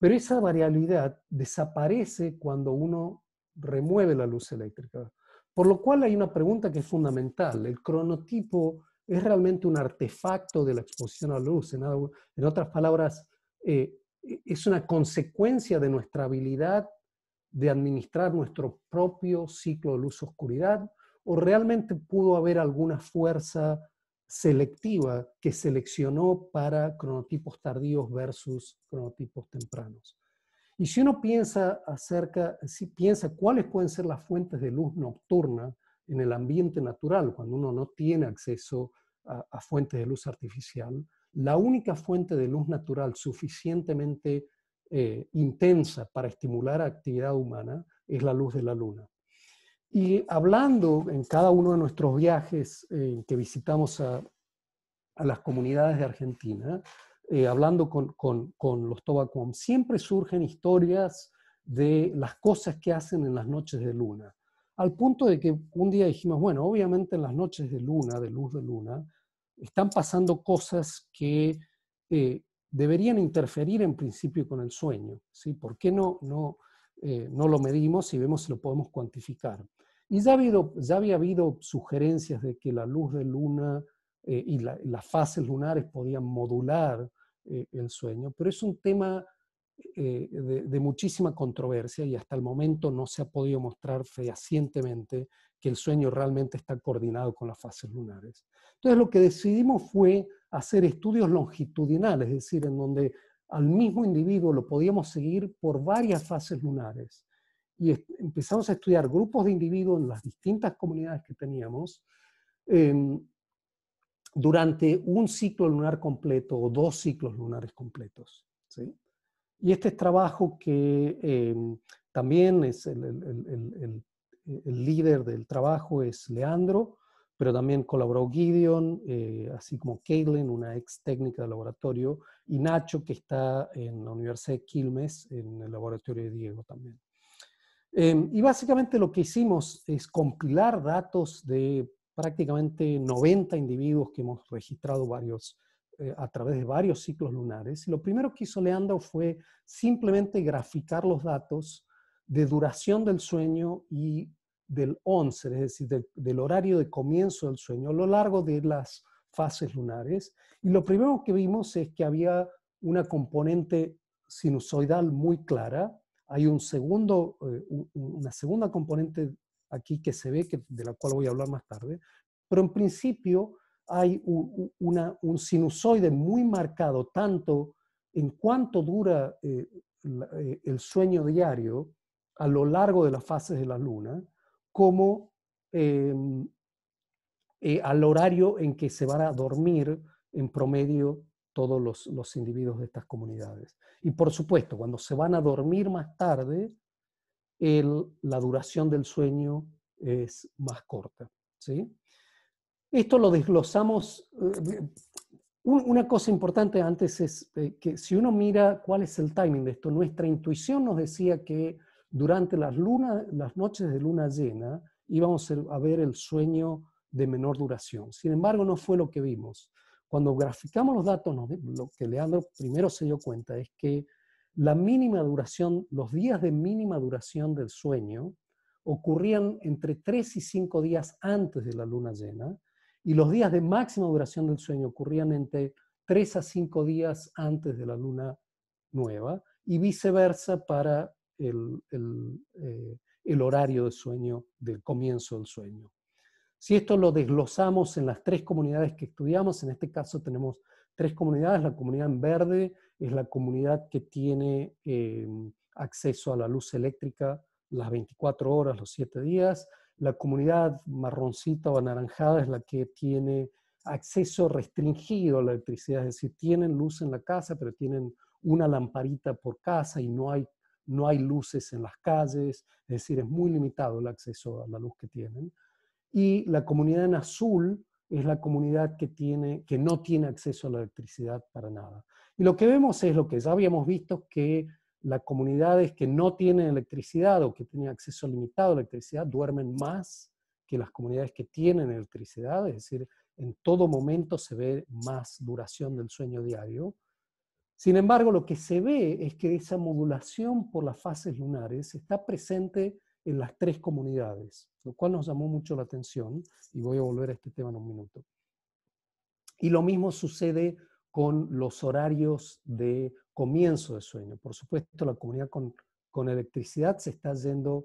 Speaker 2: pero esa variabilidad desaparece cuando uno remueve la luz eléctrica. Por lo cual hay una pregunta que es fundamental. ¿El cronotipo es realmente un artefacto de la exposición a la luz? En, otras palabras, eh, e-, es una consecuencia de nuestra habilidad de administrar nuestro propio ciclo de luz-oscuridad o realmente pudo haber alguna fuerza selectiva que seleccionó para cronotipos tardíos versus cronotipos tempranos. Y si uno piensa acerca, si piensa cuáles pueden ser las fuentes de luz nocturna en el ambiente natural, cuando uno no tiene acceso a, a fuentes de luz artificial, la única fuente de luz natural suficientemente eh, intensa para estimular actividad humana es la luz de la luna. Y hablando en cada uno de nuestros viajes eh, que visitamos a, las comunidades de Argentina, eh, hablando con, con los Tobacom, siempre surgen historias de las cosas que hacen en las noches de luna. Al punto de que un día dijimos, bueno, obviamente en las noches de luna, de luz de luna, están pasando cosas que eh, deberían interferir en principio con el sueño. ¿sí? ¿Por qué no, no, eh, no lo medimos y vemos si lo podemos cuantificar? Y ya, había habido sugerencias de que la luz de luna eh, y las fases lunares podían modular el sueño, pero es un tema eh, de, muchísima controversia y hasta el momento no se ha podido mostrar fehacientemente que el sueño realmente está coordinado con las fases lunares. Entonces lo que decidimos fue hacer estudios longitudinales, es decir, en donde al mismo individuo lo podíamos seguir por varias fases lunares. Y empezamos a estudiar grupos de individuos en las distintas comunidades que teníamos. Em, durante un ciclo lunar completo o dos ciclos lunares completos. ¿sí? Y este es trabajo que em, también es eh, el, líder del trabajo es Leandro, pero también colaboró Gideon, eh, así como Caitlin, una ex técnica de laboratorio, y Nacho, que está en la Universidad de Quilmes, en el laboratorio de Diego también. Em, y básicamente lo que hicimos es compilar datos de prácticamente 90 individuos que hemos registrado varios eh, a través de varios ciclos lunares. Y lo primero que hizo Leandro fue simplemente graficar los datos de duración del sueño y del 11, es decir, del horario de comienzo del sueño a lo largo de las fases lunares. Y lo primero que vimos es que había una componente sinusoidal muy clara. Hay un segundo, eh, una segunda componente aquí que se ve, que, de la cual voy a hablar más tarde. Pero en principio, hay un, sinusoide muy marcado, tanto en cuánto dura eh, eh, el sueño diario a lo largo de las fases de la luna, como em, eh, al horario en que se van a dormir en promedio todos los, individuos de estas comunidades. Y por supuesto, cuando se van a dormir más tarde, la duración del sueño es más corta. ¿sí? Esto lo desglosamos. Eh, una cosa importante antes es eh, que si uno mira cuál es el timing de esto, nuestra intuición nos decía que durante las, lunas, las noches de luna llena íbamos a ver el sueño de menor duración. Sin embargo, no fue lo que vimos. Cuando graficamos los datos, lo que Leandro primero se dio cuenta es que la mínima duración, los días de mínima duración del sueño ocurrían entre 3 y 5 días antes de la luna llena y los días de máxima duración del sueño ocurrían entre 3 a 5 días antes de la luna nueva y viceversa para eh, el, horario de sueño del comienzo del sueño. Si esto lo desglosamos en las tres comunidades que estudiamos, en este caso tenemos tres comunidades. La comunidad en verde es la comunidad que tiene eh, acceso a la luz eléctrica las 24 horas, los 7 días la comunidad marroncita o anaranjada es la que tiene acceso restringido a la electricidad, es decir, tienen luz en la casa, pero tienen una lamparita por casa y no hay, no hay luces en las calles, es decir, es muy limitado el acceso a la luz que tienen. Y la comunidad en azul es la comunidad que, tiene, que no tiene acceso a la electricidad para nada. Y lo que vemos es lo que ya habíamos visto, que las comunidades que no tienen electricidad o que tienen acceso limitado a electricidad duermen más que las comunidades que tienen electricidad, es decir, en todo momento se ve más duración del sueño diario. Sin embargo, lo que se ve es que esa modulación por las fases lunares está presente en las tres comunidades, lo cual nos llamó mucho la atención y voy a volver a este tema en un minuto. Y lo mismo sucede con los horarios de comienzo de sueño. Por supuesto, la comunidad con, electricidad se está yendo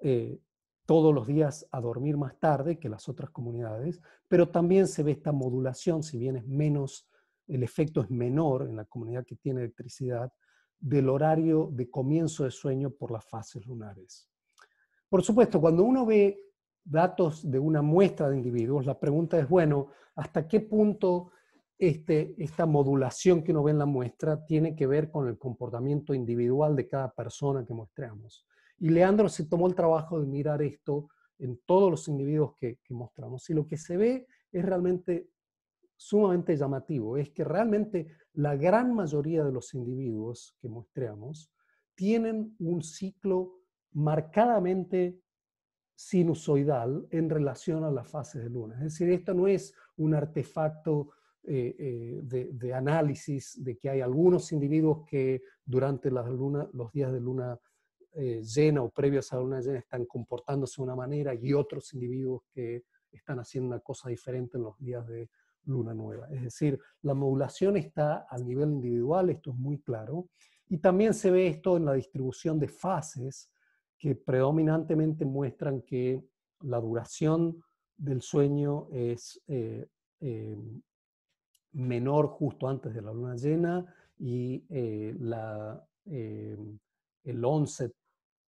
Speaker 2: eh, todos los días a dormir más tarde que las otras comunidades, pero también se ve esta modulación, si bien es menos, el efecto es menor en la comunidad que tiene electricidad, del horario de comienzo de sueño por las fases lunares. Por supuesto, cuando uno ve datos de una muestra de individuos, la pregunta es, bueno, ¿hasta qué punto este, esta modulación que uno ve en la muestra tiene que ver con el comportamiento individual de cada persona que mostramos. Y Leandro se tomó el trabajo de mirar esto en todos los individuos que, que mostramos. Y lo que se ve es realmente sumamente llamativo, es que realmente la gran mayoría de los individuos que mostramos tienen un ciclo marcadamente sinusoidal en relación a las fases de luna. Es decir, esto no es un artefacto eh, eh, de, análisis de que hay algunos individuos que durante las luna, los días de luna eh, llena o previos a la luna llena están comportándose de una manera y otros individuos que están haciendo una cosa diferente en los días de luna nueva. Es decir, la modulación está a nivel individual, esto es muy claro, y también se ve esto en la distribución de fases que predominantemente muestran que la duración del sueño es em, menor justo antes de la luna llena y eh, eh, el onset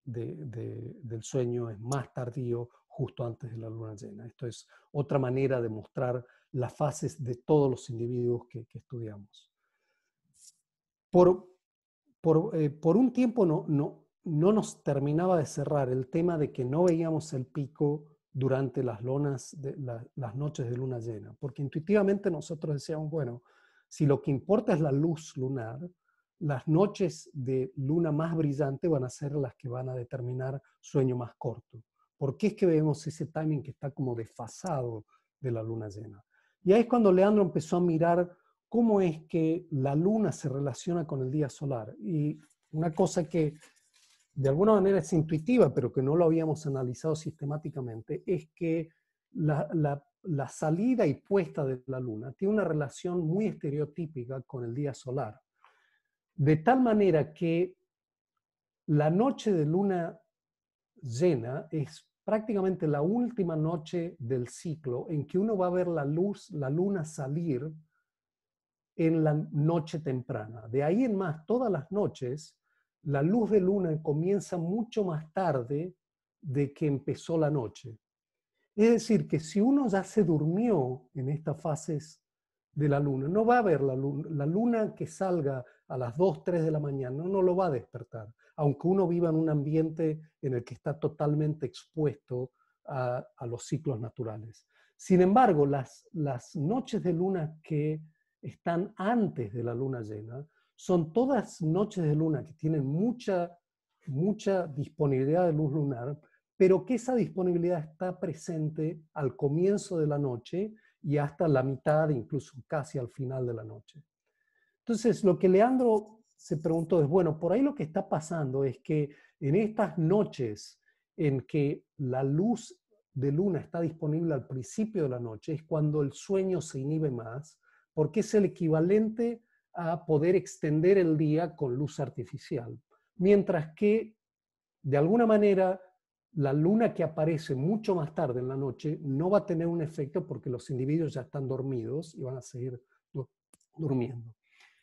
Speaker 2: del sueño es más tardío justo antes de la luna llena. Esto es otra manera de mostrar las fases de todos los individuos que, estudiamos. Eh, por, un tiempo no, no nos terminaba de cerrar el tema de que no veíamos el pico durante las lunas de, las noches de luna llena, porque intuitivamente nosotros decíamos, bueno, si lo que importa es la luz lunar, las noches de luna más brillante van a ser las que van a determinar sueño más corto. ¿Por qué es que vemos ese timing que está como desfasado de la luna llena? Y ahí es cuando Leandro empezó a mirar cómo es que la luna se relaciona con el día solar. Y una cosa que de alguna manera es intuitiva, pero que no lo habíamos analizado sistemáticamente, es que la, salida y puesta de la luna tiene una relación muy estereotípica con el día solar. De tal manera que la noche de luna llena es prácticamente la última noche del ciclo en que uno va a ver la luz, la luna salir en la noche temprana. De ahí en más, todas las noches, la luz de luna comienza mucho más tarde de que empezó la noche. Es decir, que si uno ya se durmió en estas fases de la luna, no va a ver la luna, la luna que salga a las 2, 3 de la mañana, no lo va a despertar, aunque uno viva en un ambiente en el que está totalmente expuesto a, los ciclos naturales. Sin embargo, las noches de luna que están antes de la luna llena son todas noches de luna que tienen mucha, mucha disponibilidad de luz lunar, pero que esa disponibilidad está presente al comienzo de la noche y hasta la mitad, incluso casi al final de la noche. Entonces, lo que Leandro se preguntó es, bueno, por ahí lo que está pasando es que en estas noches en que la luz de luna está disponible al principio de la noche, es cuando el sueño se inhibe más, porque es el equivalente a poder extender el día con luz artificial. Mientras que, de alguna manera, la luna que aparece mucho más tarde en la noche no va a tener un efecto porque los individuos ya están dormidos y van a seguir durmiendo.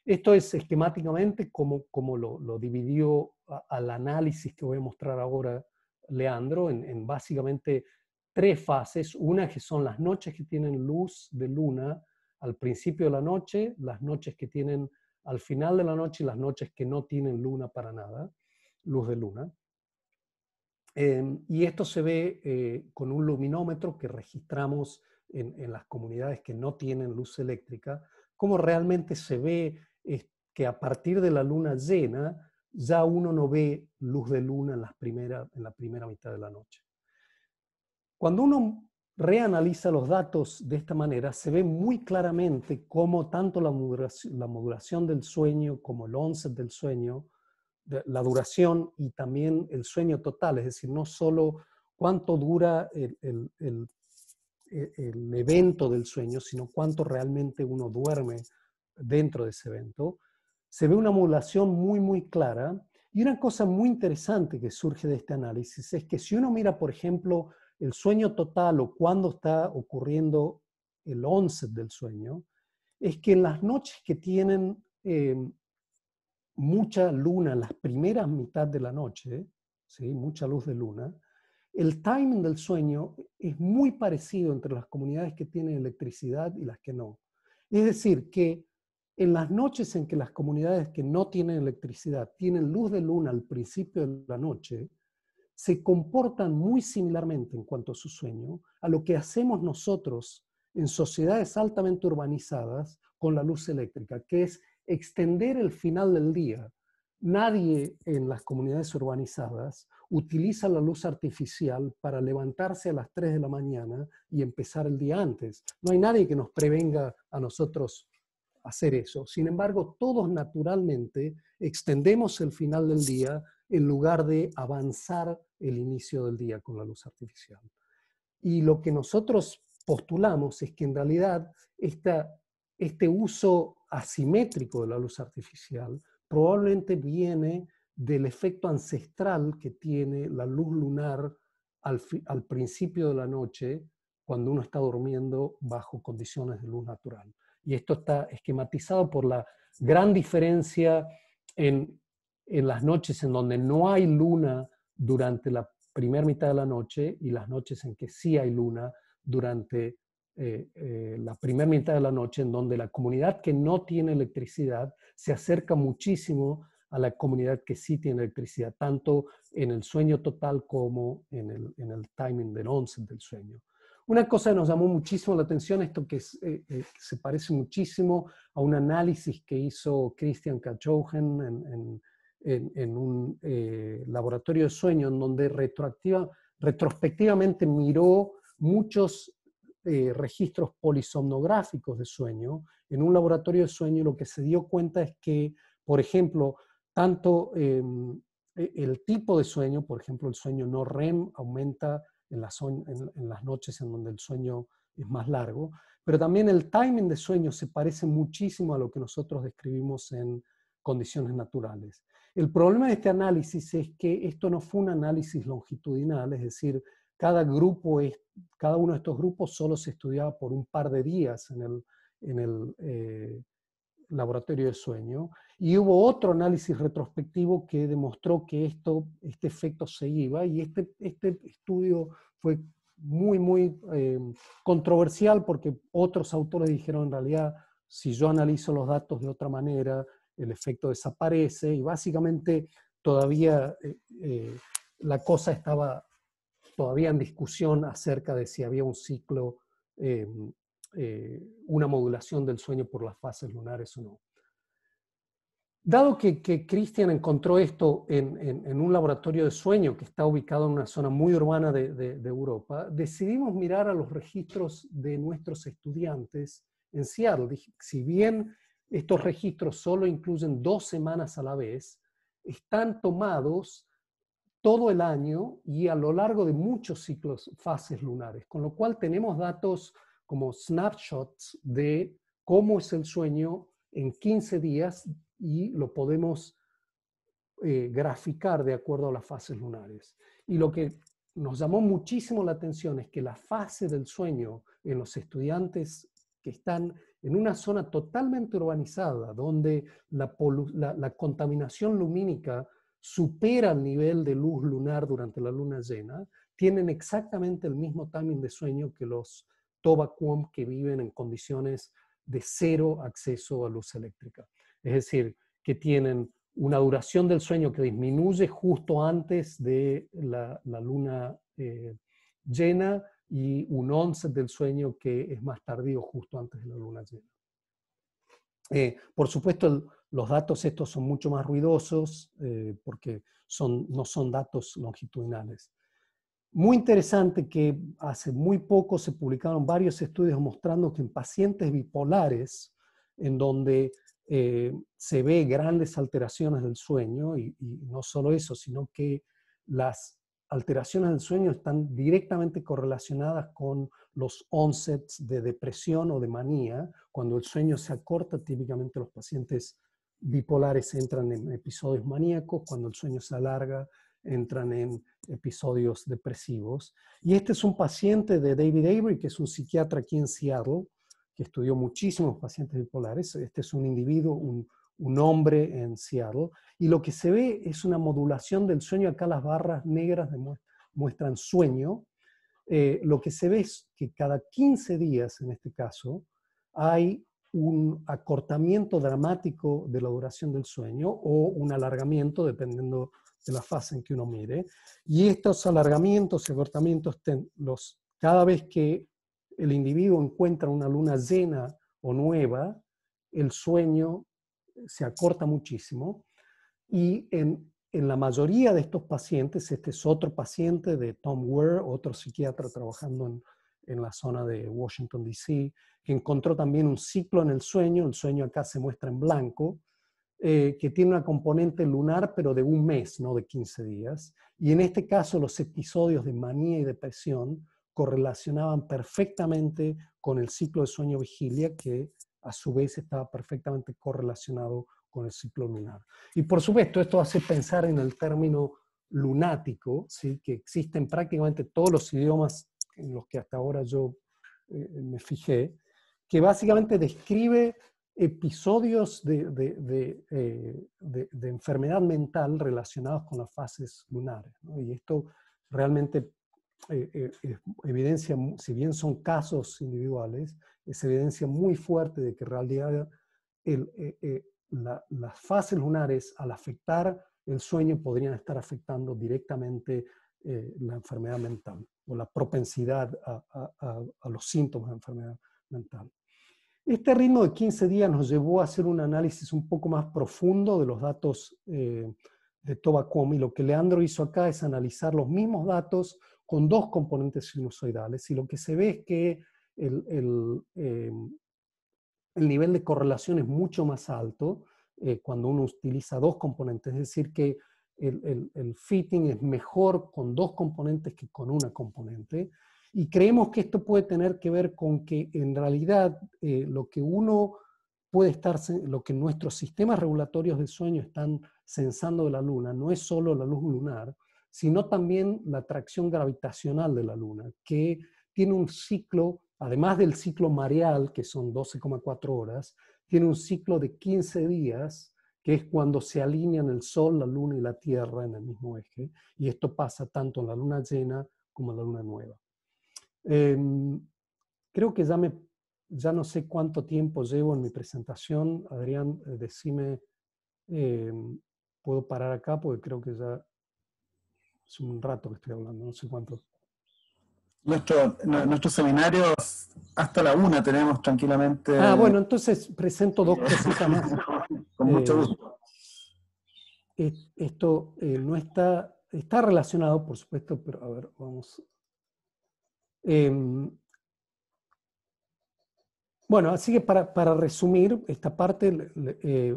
Speaker 2: Esto es esquemáticamente como, como lo, dividió al análisis que voy a mostrar ahora Leandro en, en, básicamente tres fases. Una que son las noches que tienen luz de luna al principio de la noche, las noches que tienen al final de la noche y las noches que no tienen luna para nada, luz de luna. Em, y esto se ve eh, con un luminómetro que registramos en, las comunidades que no tienen luz eléctrica, cómo realmente se ve que a partir de la luna llena ya uno no ve luz de luna en, las en la primera mitad de la noche. Cuando uno reanaliza los datos de esta manera, se ve muy claramente cómo tanto la modulación, del sueño como el onset del sueño, la duración y también el sueño total, es decir, no solo cuánto dura e, el evento del sueño, sino cuánto realmente uno duerme dentro de ese evento, se ve una modulación muy, muy clara. Y una cosa muy interesante que surge de este análisis es que si uno mira, por ejemplo, el sueño total o cuando está ocurriendo el onset del sueño, es que en las noches que tienen eh, mucha luna, en las primeras mitad de la noche, ¿sí? mucha luz de luna, el timing del sueño es muy parecido entre las comunidades que tienen electricidad y las que no. Es decir, que en las noches en que las comunidades que no tienen electricidad tienen luz de luna al principio de la noche, se comportan muy similarmente en cuanto a su sueño a lo que hacemos nosotros en sociedades altamente urbanizadas con la luz eléctrica, que es extender el final del día. Nadie en las comunidades urbanizadas utiliza la luz artificial para levantarse a las 3 de la mañana y empezar el día antes. No hay nadie que nos prevenga a nosotros hacer eso. Sin embargo, todos naturalmente extendemos el final del día en lugar de avanzar el inicio del día con la luz artificial. Y lo que nosotros postulamos es que en realidad este uso asimétrico de la luz artificial probablemente viene del efecto ancestral que tiene la luz lunar al principio de la noche cuando uno está durmiendo bajo condiciones de luz natural. Y esto está esquematizado por la gran diferencia en en las noches en donde no hay luna durante la primera mitad de la noche y las noches en que sí hay luna durante eh, eh, la primera mitad de la noche, en donde la comunidad que no tiene electricidad se acerca muchísimo a la comunidad que sí tiene electricidad, tanto en el sueño total como en el, en el timing del once del sueño. Una cosa que nos llamó muchísimo la atención, esto que, eh, se parece muchísimo a un análisis que hizo Christian Kachogen en, en, un eh, laboratorio de sueño en donde retroactiva, retrospectivamente miró muchos eh, registros polisomnográficos de sueño en un laboratorio de sueño lo que se dio cuenta es que, por ejemplo, tanto eh, el tipo de sueño, por ejemplo, el sueño no REM aumenta en las noches en donde el sueño es más largo, pero también el timing de sueño se parece muchísimo a lo que nosotros describimos en condiciones naturales. El problema de este análisis es que esto no fue un análisis longitudinal, es decir, cada grupo, cada uno de estos grupos solo se estudiaba por un par de días en el, eh, laboratorio de sueño, y hubo otro análisis retrospectivo que demostró que esto, este efecto se iba, y este, este estudio fue muy, muy eh, controversial porque otros autores dijeron en realidad, si yo analizo los datos de otra manera, el efecto desaparece y básicamente todavía eh, eh, la cosa estaba todavía en discusión acerca de si había un ciclo, em, eh, una modulación del sueño por las fases lunares o no. Dado que, Christian encontró esto en, un laboratorio de sueño que está ubicado en una zona muy urbana de, de Europa, decidimos mirar a los registros de nuestros estudiantes en Seattle. Si bien estos registros solo incluyen dos semanas a la vez, están tomados todo el año y a lo largo de muchos ciclos, fases lunares, con lo cual tenemos datos como snapshots de cómo es el sueño en 15 días y lo podemos eh, graficar de acuerdo a las fases lunares. Y lo que nos llamó muchísimo la atención es que la fase del sueño en los estudiantes que están en una zona totalmente urbanizada, donde la, contaminación lumínica supera el nivel de luz lunar durante la luna llena, tienen exactamente el mismo timing de sueño que los Tobacuom que viven en condiciones de cero acceso a luz eléctrica. Es decir, que tienen una duración del sueño que disminuye justo antes de la, luna eh, llena, y un onset del sueño que es más tardío justo antes de la luna llena. Eh, por supuesto, los datos estos son mucho más ruidosos eh, porque son, no son datos longitudinales. Muy interesante que hace muy poco se publicaron varios estudios mostrando que en pacientes bipolares, en donde eh, se ve grandes alteraciones del sueño, y, no solo eso, sino que las alteraciones del sueño están directamente correlacionadas con los onsets de depresión o de manía. Cuando el sueño se acorta, típicamente los pacientes bipolares entran en episodios maníacos, cuando el sueño se alarga, entran en episodios depresivos. Y este es un paciente de David Avery, que es un psiquiatra aquí en Seattle, que estudió muchísimos pacientes bipolares. Este es un individuo, un un hombre en Seattle, y lo que se ve es una modulación del sueño, acá las barras negras muestran sueño, eh, lo que se ve es que cada 15 días, en este caso, hay un acortamiento dramático de la duración del sueño o un alargamiento, dependiendo de la fase en que uno mire. Y estos alargamientos y acortamientos, los, cada vez que el individuo encuentra una luna llena o nueva, el sueño se acorta muchísimo y en, la mayoría de estos pacientes, este es otro paciente de Tom Ware, otro psiquiatra trabajando en, la zona de Washington, D.C., que encontró también un ciclo en el sueño, el sueño acá se muestra en blanco, eh, que tiene una componente lunar, pero de un mes, no de 15 días. Y en este caso los episodios de manía y depresión correlacionaban perfectamente con el ciclo de sueño vigilia que a su vez estaba perfectamente correlacionado con el ciclo lunar. Y por supuesto, esto hace pensar en el término lunático, que existe en prácticamente todos los idiomas en los que hasta ahora yo eh, me fijé, que básicamente describe episodios eh, de, enfermedad mental relacionados con las fases lunares. Y esto realmente eh, evidencia, si bien son casos individuales, es evidencia muy fuerte de que en realidad eh, eh, las fases lunares al afectar el sueño podrían estar afectando directamente eh, la enfermedad mental o la propensidad a, los síntomas de enfermedad mental. Este ritmo de 15 días nos llevó a hacer un análisis un poco más profundo de los datos de Tobacom y lo que Leandro hizo acá es analizar los mismos datos con dos componentes sinusoidales y lo que se ve es que el, el, em, el nivel de correlación es mucho más alto eh, cuando uno utiliza dos componentes, es decir, que el, el, el, fitting es mejor con dos componentes que con una componente. Y creemos que esto puede tener que ver con que en realidad eh, lo que uno puede estar, lo que nuestros sistemas regulatorios de sueño están sensando de la luna, no es solo la luz lunar, sino también la atracción gravitacional de la luna, que tiene un ciclo además del ciclo mareal, que son 12,4 horas, tiene un ciclo de 15 días, que es cuando se alinean el Sol, la Luna y la Tierra en el mismo eje, y esto pasa tanto en la Luna llena como en la Luna nueva. Em, creo que ya, me, ya no sé cuánto tiempo llevo en mi presentación. Adrián, eh, decime, em, puedo parar acá porque creo que ya es un rato que estoy hablando, no sé cuánto.
Speaker 1: Nuestro, nuestros seminarios hasta la una tenemos tranquilamente. Ah, bueno,
Speaker 2: entonces presento dos cositas más. Con mucho eh, gusto. Esto eh, no está, está relacionado, por supuesto, pero a ver, vamos. Em, bueno, así que para, resumir esta parte, eh,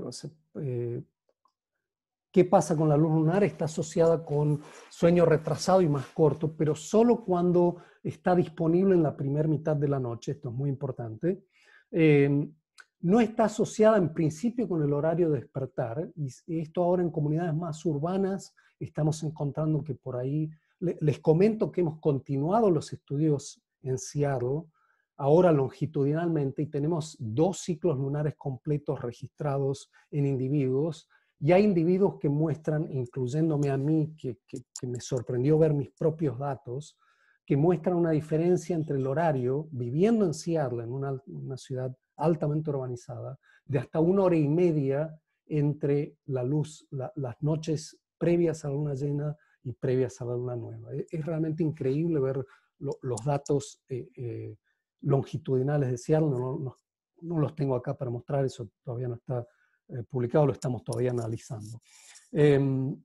Speaker 2: ¿Qué pasa con la luz lunar? Está asociada con sueño retrasado y más corto, pero solo cuando está disponible en la primera mitad de la noche, esto es muy importante. Eh, no está asociada en principio con el horario de despertar, y esto ahora en comunidades más urbanas estamos encontrando que por ahí, les comento que hemos continuado los estudios en Seattle, ahora longitudinalmente, y tenemos dos ciclos lunares completos registrados en individuos, y hay individuos que muestran, incluyéndome a mí, que, me sorprendió ver mis propios datos, que muestran una diferencia entre el horario, viviendo en Seattle, en una, ciudad altamente urbanizada, de hasta una hora y media entre la luz, las noches previas a la luna llena y previas a la luna nueva. E, es, realmente increíble ver los datos eh, eh, longitudinales de Seattle, no, los tengo acá para mostrar, eso todavía no está eh, publicado, lo estamos todavía analizando. Em,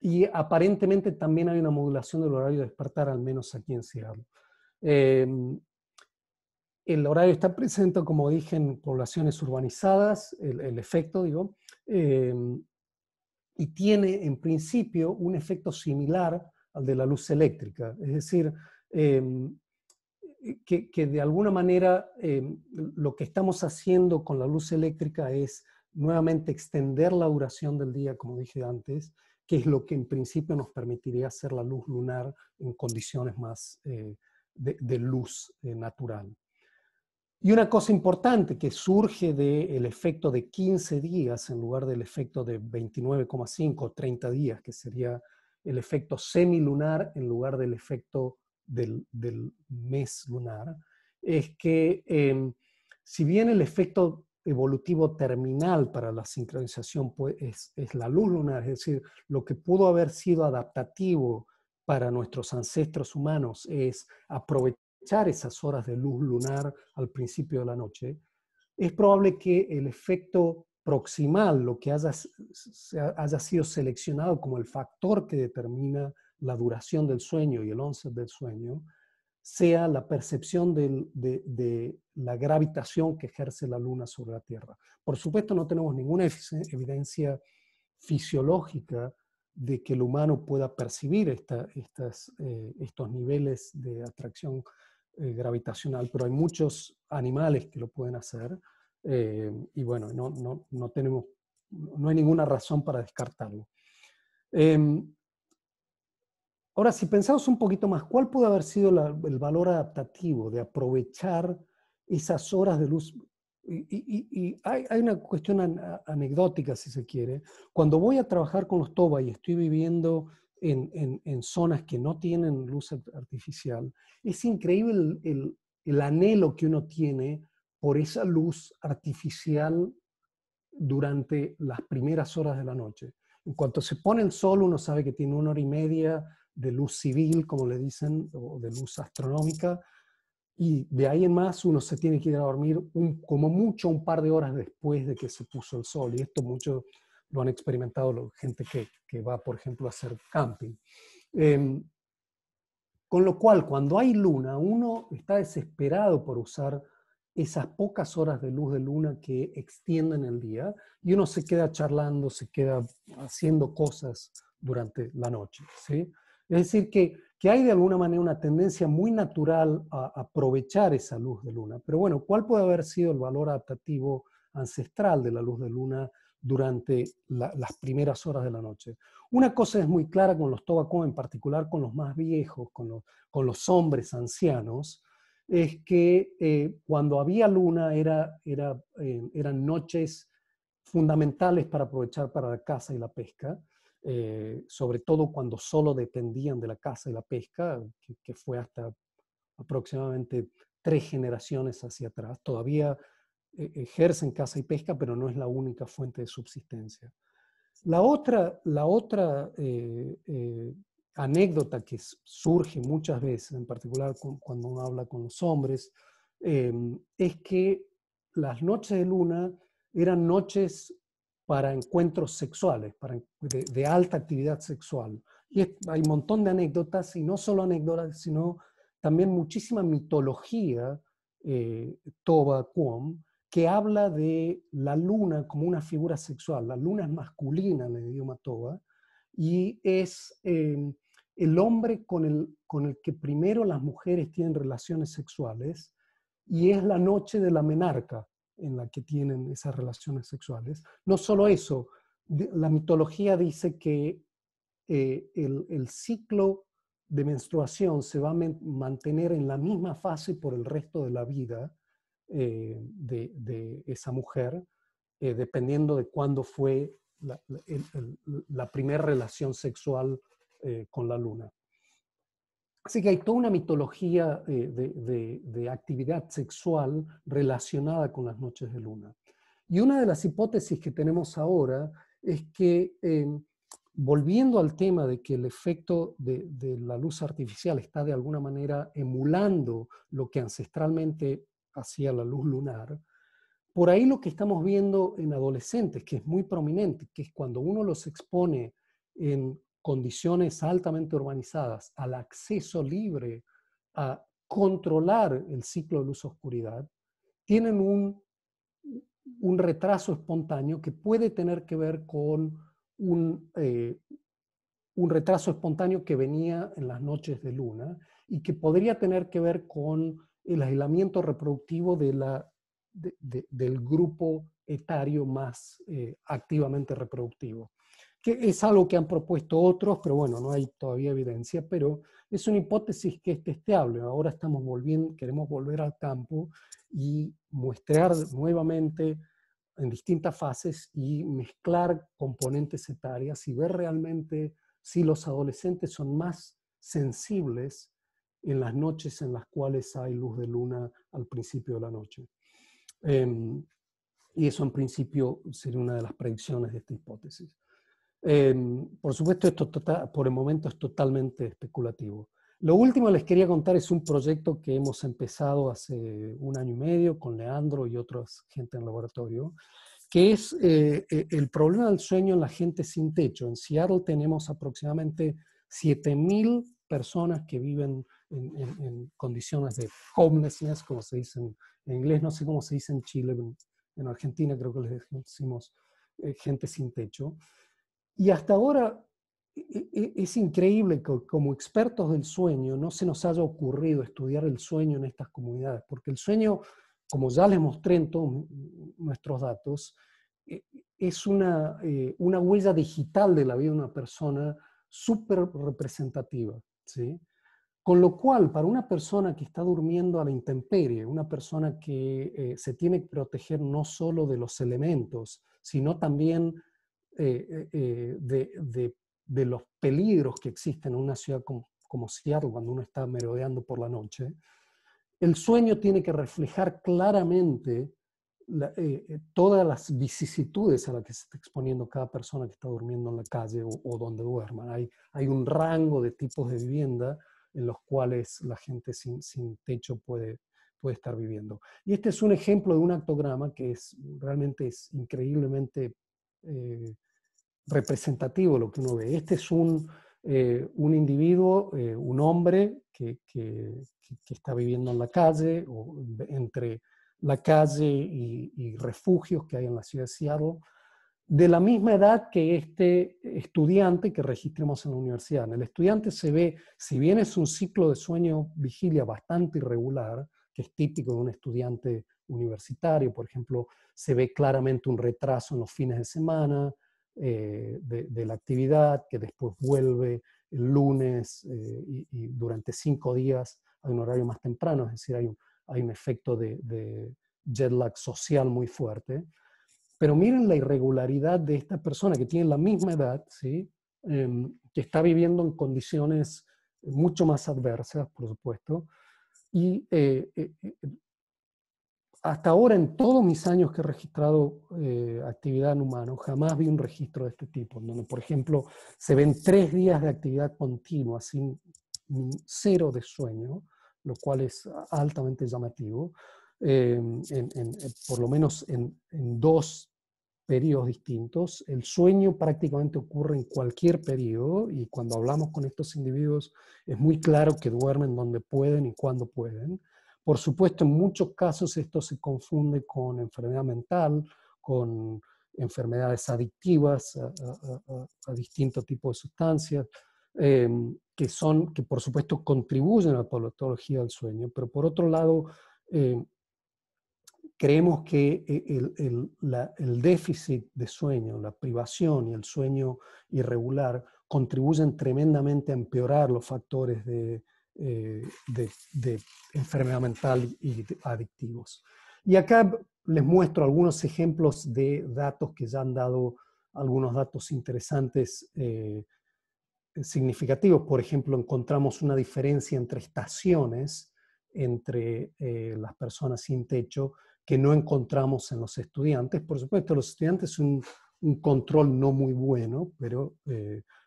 Speaker 2: y aparentemente también hay una modulación del horario de despertar, al menos aquí en Seattle. Em, el horario está presente, como dije, en poblaciones urbanizadas, el, efecto, digo, em, y tiene en principio un efecto similar al de la luz eléctrica, es decir, que, de alguna manera lo que estamos haciendo con la luz eléctrica es nuevamente extender la duración del día, como dije antes, que es lo que en principio nos permitiría hacer la luz lunar en condiciones más eh, de, luz eh, natural. Y una cosa importante que surge del efecto de 15 días en lugar del efecto de 29,5 o 30 días, que sería el efecto semilunar en lugar del efecto del, mes lunar, es que em, si bien el efecto evolutivo terminal para la sincronización pues, es, la luz lunar, es decir, lo que pudo haber sido adaptativo para nuestros ancestros humanos es aprovechar esas horas de luz lunar al principio de la noche, es probable que el efecto proximal, lo que haya, haya sido seleccionado como el factor que determina la duración del sueño y el onset del sueño, sea la percepción de, la gravitación que ejerce la Luna sobre la Tierra. Por supuesto, no tenemos ninguna evidencia fisiológica de que el humano pueda percibir estas, eh, estos niveles de atracción eh, gravitacional, pero hay muchos animales que lo pueden hacer eh, y bueno, no, tenemos, no hay ninguna razón para descartarlo. Em, Ahora, si pensamos un poquito más, ¿cuál pudo haber sido el valor adaptativo de aprovechar esas horas de luz? Y, hay, una cuestión anecdótica, si se quiere. Cuando voy a trabajar con los TOBA y estoy viviendo en, en, zonas que no tienen luz artificial, es increíble el, el, el anhelo que uno tiene por esa luz artificial durante las primeras horas de la noche. En cuanto se pone el sol, uno sabe que tiene una hora y media de luz civil, como le dicen, o de luz astronómica, y de ahí en más uno se tiene que ir a dormir como mucho un par de horas después de que se puso el sol, y esto mucho lo han experimentado la gente que, que, va, por ejemplo, a hacer camping. Em, con lo cual, cuando hay luna, uno está desesperado por usar esas pocas horas de luz de luna que extienden el día y uno se queda charlando, se queda haciendo cosas durante la noche. ¿sí? Es decir, que, hay de alguna manera una tendencia muy natural a aprovechar esa luz de luna. Pero bueno, ¿cuál puede haber sido el valor adaptativo ancestral de la luz de luna durante las primeras horas de la noche? Una cosa es muy clara con los tobacos, en particular con los más viejos, con los, hombres ancianos, es que eh, cuando había luna eh, eran noches fundamentales para aprovechar para la caza y la pesca, eh, sobre todo cuando solo dependían de la caza y la pesca, que, fue hasta aproximadamente tres generaciones hacia atrás. Todavía eh, ejercen caza y pesca, pero no es la única fuente de subsistencia. La otra, la otra eh, anécdota que surge muchas veces, en particular cuando uno habla con los hombres, em, es que las noches de luna eran noches para encuentros sexuales, para, de, alta actividad sexual. Y hay un montón de anécdotas, y no solo anécdotas, sino también muchísima mitología eh, Toba Quom, que habla de la luna como una figura sexual. La luna es masculina en el idioma Toba, y es em, el hombre con el que primero las mujeres tienen relaciones sexuales, y es la noche de la menarca, en la que tienen esas relaciones sexuales. No solo eso, la mitología dice que eh, el, ciclo de menstruación se va a mantener en la misma fase por el resto de la vida eh, de, esa mujer, eh, dependiendo de cuándo fue la primera relación sexual con la luna. Así que hay toda una mitología eh, de, actividad sexual relacionada con las noches de luna. Y una de las hipótesis que tenemos ahora es que, eh, volviendo al tema de que el efecto de, de, la luz artificial está de alguna manera emulando lo que ancestralmente hacía la luz lunar, por ahí lo que estamos viendo en adolescentes, que es muy prominente, que es cuando uno los expone en condiciones altamente urbanizadas, al acceso libre, a controlar el ciclo de luz-oscuridad, tienen un, retraso espontáneo que puede tener que ver con un, eh, un retraso espontáneo que venía en las noches de luna y que podría tener que ver con el aislamiento reproductivo de la, del grupo etario más eh, activamente reproductivo que es algo que han propuesto otros, pero bueno, no hay todavía evidencia, pero es una hipótesis que es testeable. Ahora estamos volviendo, queremos volver al campo y muestrear nuevamente en distintas fases y mezclar componentes etarias y ver realmente si los adolescentes son más sensibles en las noches en las cuales hay luz de luna al principio de la noche. Em, y eso en principio sería una de las predicciones de esta hipótesis. Em, por supuesto, esto tota-, por el momento es totalmente especulativo. Lo último que les quería contar es un proyecto que hemos empezado hace un año y medio con Leandro y otras gente en el laboratorio, que es eh, eh, el problema del sueño en la gente sin techo. En Seattle tenemos aproximadamente 7.000 personas que viven en, condiciones de homelessness, como se dice en, inglés, no sé cómo se dice en Chile, en, Argentina creo que les decimos eh, gente sin techo. Y hasta ahora e, e, e, es increíble que como expertos del sueño no se nos haya ocurrido estudiar el sueño en estas comunidades, porque el sueño, como ya les mostré en todos nuestros datos, es eh, una, huella digital de la vida de una persona súper representativa. ¿sí? Con lo cual, para una persona que está durmiendo a la intemperie, una persona que eh, se tiene que proteger no solo de los elementos, sino también eh, eh, de, los peligros que existen en una ciudad como, como Seattle cuando uno está merodeando por la noche, el sueño tiene que reflejar claramente eh, todas las vicisitudes a las que se está exponiendo cada persona que está durmiendo en la calle o, donde duerman. Hay, hay, un rango de tipos de vivienda en los cuales la gente sin, techo puede, puede, estar viviendo. Y este es un ejemplo de un actograma que es, realmente es increíblemente representativo lo que uno ve. Este es un, eh, individuo, eh, un hombre que, está viviendo en la calle o entre la calle y, refugios que hay en la ciudad de Seattle, de la misma edad que este estudiante que registramos en la universidad. el estudiante se ve, si bien es un ciclo de sueño-vigilia bastante irregular, que es típico de un estudiante universitario, por ejemplo, se ve claramente un retraso en los fines de semana, eh, de, la actividad, que después vuelve el lunes eh, y, durante cinco días hay un horario más temprano, es decir, hay un, hay un efecto de, jet lag social muy fuerte. Pero miren la irregularidad de esta persona que tiene la misma edad, ¿sí? Em, que está viviendo en condiciones mucho más adversas, por supuesto, y eh, hasta ahora en todos mis años que he registrado eh, actividad en humano, jamás vi un registro de este tipo, donde por ejemplo se ven tres días de actividad continua sin cero de sueño, lo cual es altamente llamativo, em, eh, por lo menos en, en dos periodos distintos. El sueño prácticamente ocurre en cualquier periodo y cuando hablamos con estos individuos es muy claro que duermen donde pueden y cuando pueden. Por supuesto, en muchos casos esto se confunde con enfermedad mental, con enfermedades adictivas a, distintos tipos de sustancias, eh, que son, que por supuesto contribuyen a la patología del sueño, pero por otro lado, eh, creemos que eh, el, déficit de sueño, la privación y el sueño irregular contribuyen tremendamente a empeorar los factores de, eh, de, enfermedad mental y adictivos. Y acá les muestro algunos ejemplos de datos que ya han dado algunos datos interesantes, eh, significativos. Por ejemplo, encontramos una diferencia entre estaciones entre eh, las personas sin techo que no encontramos en los estudiantes. Por supuesto, los estudiantes son un, un, control no muy bueno, pero,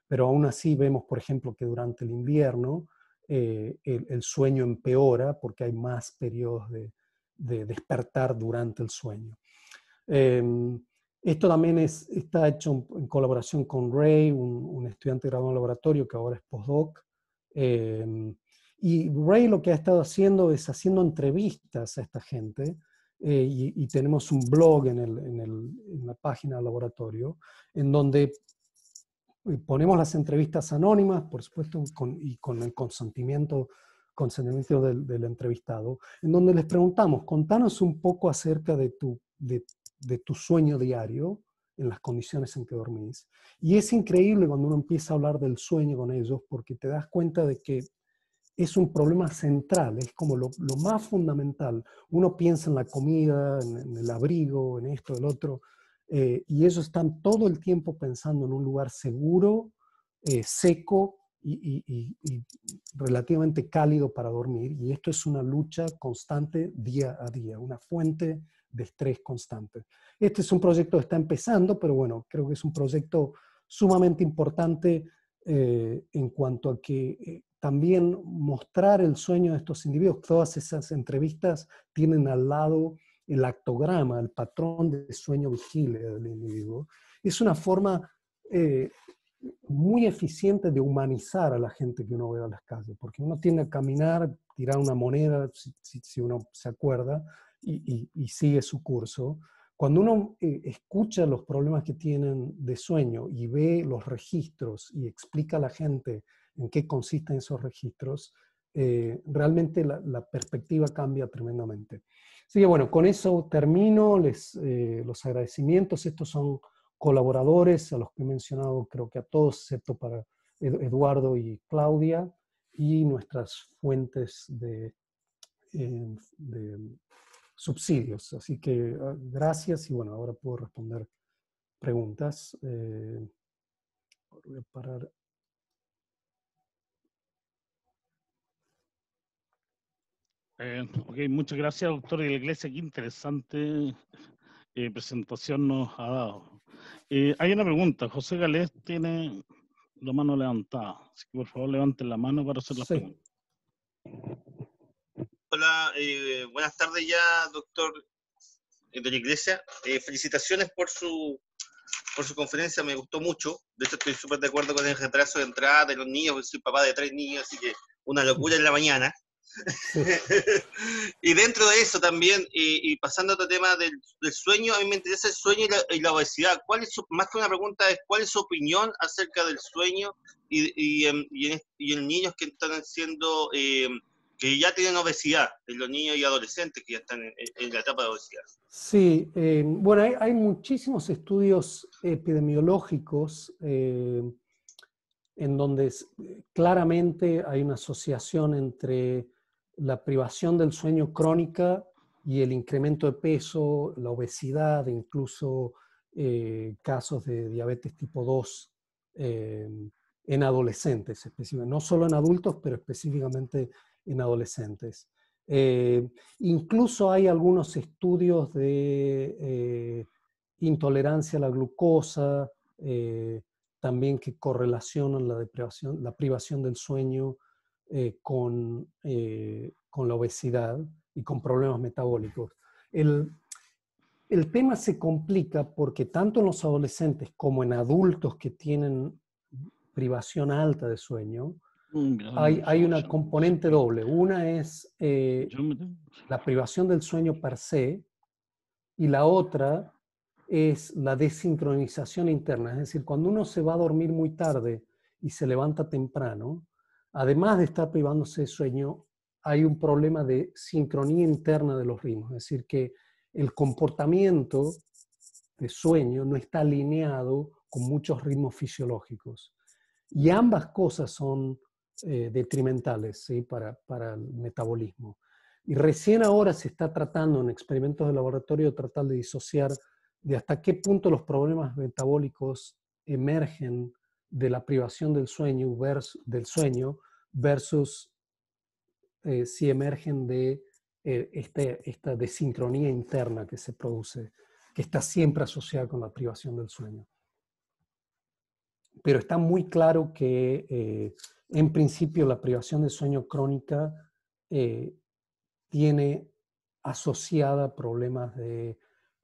Speaker 2: pero aún así vemos, por ejemplo, que durante el invierno eh, el, sueño empeora porque hay más periodos de, despertar durante el sueño. Em, esto también es, está hecho en colaboración con Ray, un, estudiante graduado en laboratorio que ahora es postdoc. Em, y Ray lo que ha estado haciendo es haciendo entrevistas a esta gente. Eh, y, tenemos un blog en, en, la página del laboratorio en donde ponemos las entrevistas anónimas, por supuesto, y con el consentimiento, consentimiento del, entrevistado, en donde les preguntamos, contanos un poco acerca de tu, de, tu sueño diario, en las condiciones en que dormís. Y es increíble cuando uno empieza a hablar del sueño con ellos, porque te das cuenta de que es un problema central, es como lo, más fundamental. Uno piensa en la comida, en, el abrigo, en esto, el otro, eh, y ellos están todo el tiempo pensando en un lugar seguro, eh, seco y, relativamente cálido para dormir. Y esto es una lucha constante día a día, una fuente de estrés constante. Este es un proyecto que está empezando, pero bueno, creo que es un proyecto sumamente importante eh, en cuanto a que también mostrar el sueño de estos individuos. Todas esas entrevistas tienen al lado el actograma, el patrón de sueño vigilia del individuo, es una forma eh, muy eficiente de humanizar a la gente que uno ve a las calles, porque uno tiene a caminar, tirar una moneda, si, uno se acuerda, y, sigue su curso. Cuando uno eh, escucha los problemas que tienen de sueño y ve los registros y explica a la gente en qué consisten esos registros, eh, realmente la, perspectiva cambia tremendamente. Así que bueno, con eso termino, les, eh, los agradecimientos, estos son colaboradores a los que he mencionado, creo que a todos, excepto para Eduardo y Claudia, y nuestras fuentes de, em, de subsidios. Así que ah, gracias y bueno, ahora puedo responder preguntas. voy eh, a parar
Speaker 4: Eh, ok, muchas gracias, doctor de la Iglesia. Qué interesante eh, presentación nos ha dado. Eh, hay una pregunta. José Galés tiene la mano levantada. Así que por favor levante la mano para hacer la pregunta. Hola, buenas tardes ya, doctor de la Iglesia. felicitaciones por su, por su conferencia, me gustó mucho. De hecho, estoy súper de acuerdo con el retraso de entrada de los niños, soy papá de tres niños, así que
Speaker 3: una locura en la mañana.
Speaker 4: y dentro de eso también, y, pasando a otro tema del, sueño, a mí me interesa el sueño y la, obesidad. ¿Cuál es más que una pregunta, es cuál es su opinión acerca del sueño y, y em, en, niños que están siendo, em, que ya tienen obesidad, en los niños y adolescentes que ya están en, la etapa de obesidad?
Speaker 2: Sí, em, bueno, hay, muchísimos estudios epidemiológicos. en donde eh, claramente hay una asociación entre la privación del sueño crónica y el incremento de peso, la obesidad, incluso eh, casos de diabetes tipo 2 eh, en adolescentes, no solo en adultos, pero específicamente en adolescentes. Eh, incluso hay algunos estudios de intolerancia a la glucosa, también que correlacionan la, la privación del sueño eh, con, eh, con, la obesidad y con problemas metabólicos. El, el tema se complica porque tanto en los adolescentes como en adultos que tienen privación alta de sueño, hay, una componente doble. Una es eh, la privación del sueño per se y la otra es la desincronización interna. Es decir, cuando uno se va a dormir muy tarde y se levanta temprano, además de estar privándose de sueño, hay un problema de sincronía interna de los ritmos, es decir, que el comportamiento de sueño no está alineado con muchos ritmos fisiológicos. Y ambas cosas son eh, detrimentales para, para, el metabolismo. Y recién ahora se está tratando en experimentos de laboratorio tratar de disociar de hasta qué punto los problemas metabólicos emergen de la privación del sueño, versus, del sueño versus eh, si emergen de eh, este, esta desincronía interna que se produce, que está siempre asociada con la privación del sueño. Pero está muy claro que eh, en principio la privación del sueño crónica tiene asociada problemas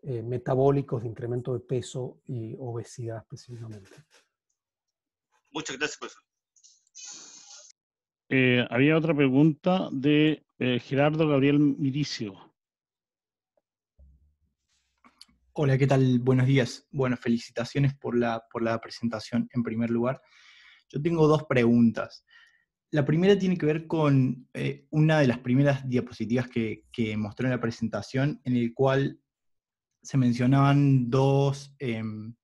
Speaker 2: metabólicos de incremento de peso y obesidad específicamente.
Speaker 4: Muchas gracias, profesor. Eh, había otra pregunta de
Speaker 3: eh, Gerardo Gabriel Miricio. Hola, ¿qué tal? Buenos días. Bueno, felicitaciones por la, por la presentación en primer lugar. Yo tengo dos preguntas. La primera tiene que ver con eh, una de las primeras diapositivas que, que, mostró en la presentación, en el cual se mencionaban dos, em,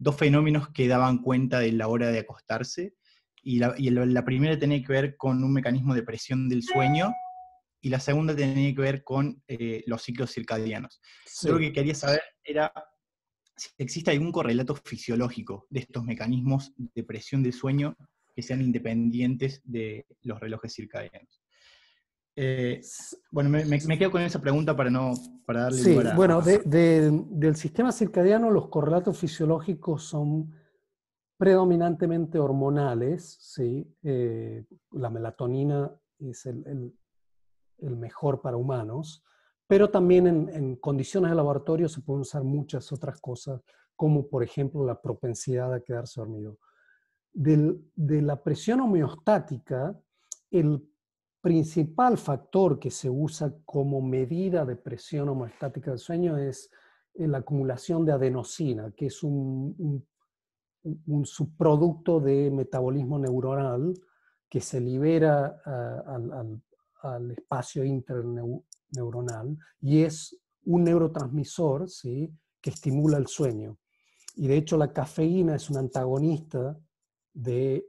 Speaker 3: dos fenómenos que daban cuenta de la hora de acostarse. Y la, primera tenía que ver con un mecanismo de presión del sueño y la segunda tenía que ver con eh, los ciclos circadianos. Yo lo que quería saber era si existe algún correlato fisiológico de estos mecanismos de presión del sueño que sean independientes de los relojes circadianos. Eh, bueno, me, quedo con esa pregunta para no para darle sí, Bueno,
Speaker 2: del sistema circadiano los correlatos fisiológicos son predominantemente hormonales, ¿sí? Eh, la melatonina es el, mejor para humanos, pero también en, condiciones de laboratorio se pueden usar muchas otras cosas, como por ejemplo la propensidad a quedarse dormido. de la presión homeostática, el principal factor que se usa como medida de presión homeostática del sueño es eh, la acumulación de adenosina, que es un, subproducto de metabolismo neuronal que se libera ah, al, al, espacio interneuronal y es un neurotransmisor ¿sí? que estimula el sueño. Y de hecho la cafeína es un antagonista de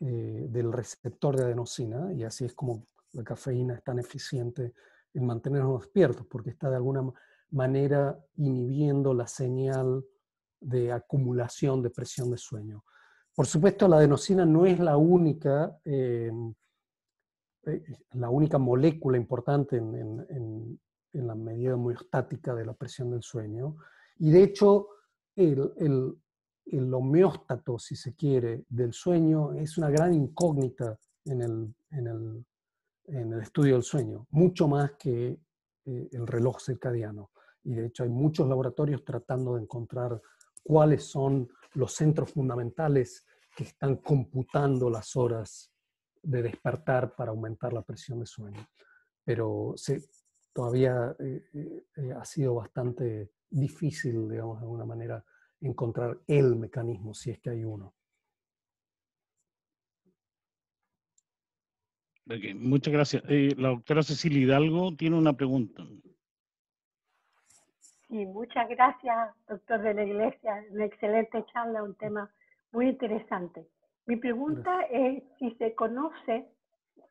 Speaker 2: eh, del receptor de adenosina y así es como la cafeína es tan eficiente en mantenernos despiertos porque está de alguna manera inhibiendo la señal de acumulación de presión de sueño. Por supuesto, la adenosina no es la única, eh, eh, la única molécula importante en, la medida muy homeostática de la presión del sueño. Y de hecho, el, el homeóstato, si se quiere, del sueño es una gran incógnita en el, estudio del sueño, mucho más que eh, el reloj circadiano. Y de hecho hay muchos laboratorios tratando de encontrar cuáles son los centros fundamentales que están computando las horas de despertar para aumentar la presión de sueño. Pero todavía eh, eh, ha sido bastante difícil, digamos, de alguna manera, encontrar el mecanismo, si es que hay uno.
Speaker 4: muchas gracias. Eh, la doctora Cecilia Hidalgo tiene una pregunta.
Speaker 3: Sí, muchas gracias, doctor de la Iglesia. Una excelente charla, un tema muy interesante. Mi pregunta es si se conoce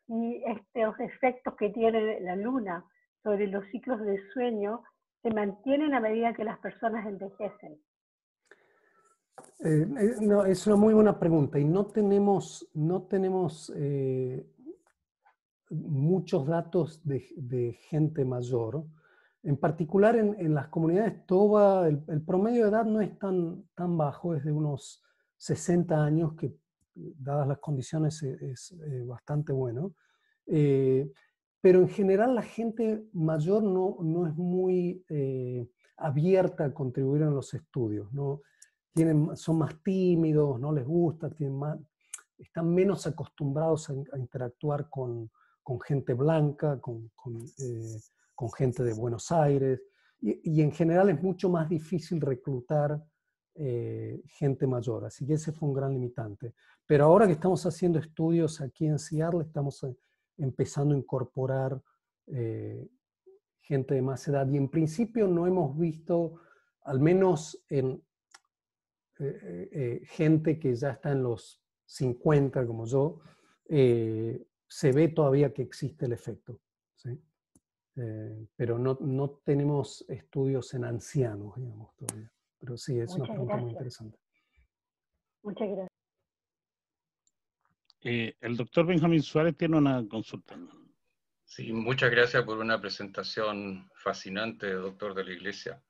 Speaker 3: si estos efectos que tiene la luna sobre los ciclos de sueño se mantienen a medida que las personas envejecen.
Speaker 2: Eh, eh, es una muy buena pregunta y no tenemos, no tenemos eh, muchos datos de, gente mayor. En particular en, las comunidades Toba, el, promedio de edad no es tan, tan bajo, es de unos 60 años, que dadas las condiciones es, bastante bueno. pero en general la gente mayor no, no es muy abierta a contribuir en los estudios. ¿no? son más tímidos, no les gusta, tienen más, están menos acostumbrados a, interactuar con, gente blanca, eh, con, gente de Buenos Aires, y, en general es mucho más difícil reclutar eh, gente mayor, así que ese fue un gran limitante. Pero ahora que estamos haciendo estudios aquí en Seattle, estamos eh, empezando a incorporar gente de más edad, y en principio no hemos visto, al menos en, eh, eh, gente que ya está en los 50 como yo, eh, se ve todavía que existe el efecto. pero no, no, tenemos estudios en ancianos, digamos, todavía. Pero sí, es una pregunta muy interesante.
Speaker 3: Muchas gracias.
Speaker 4: el doctor Benjamín Suárez tiene una consulta.
Speaker 3: Sí, muchas gracias por una presentación fascinante, doctor de la Iglesia.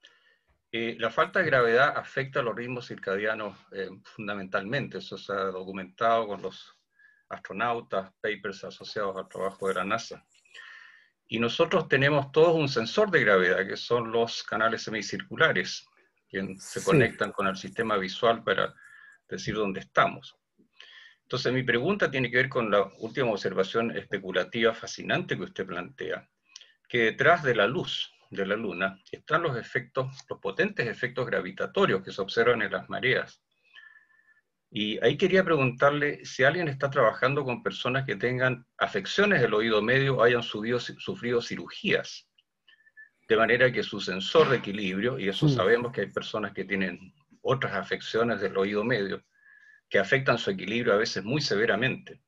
Speaker 3: Eh, la falta de gravedad afecta a los ritmos circadianos eh, fundamentalmente, eso se ha documentado con los astronautas, papers asociados al trabajo de la NASA. Y nosotros tenemos todos un sensor de gravedad, que son los canales semicirculares, que se conectan con el sistema visual para decir dónde estamos. Entonces, mi pregunta tiene que ver con la última observación especulativa fascinante que usted plantea, que detrás de la luz, de la Luna están los efectos, los potentes efectos gravitatorios que se observan en las mareas. Y ahí quería preguntarle si alguien está trabajando con personas que tengan afecciones del oído medio o hayan sufrido cirugías, de manera que su sensor de equilibrio, y eso mm. sabemos que hay personas que tienen otras afecciones del oído medio, que afectan su equilibrio a veces muy severamente.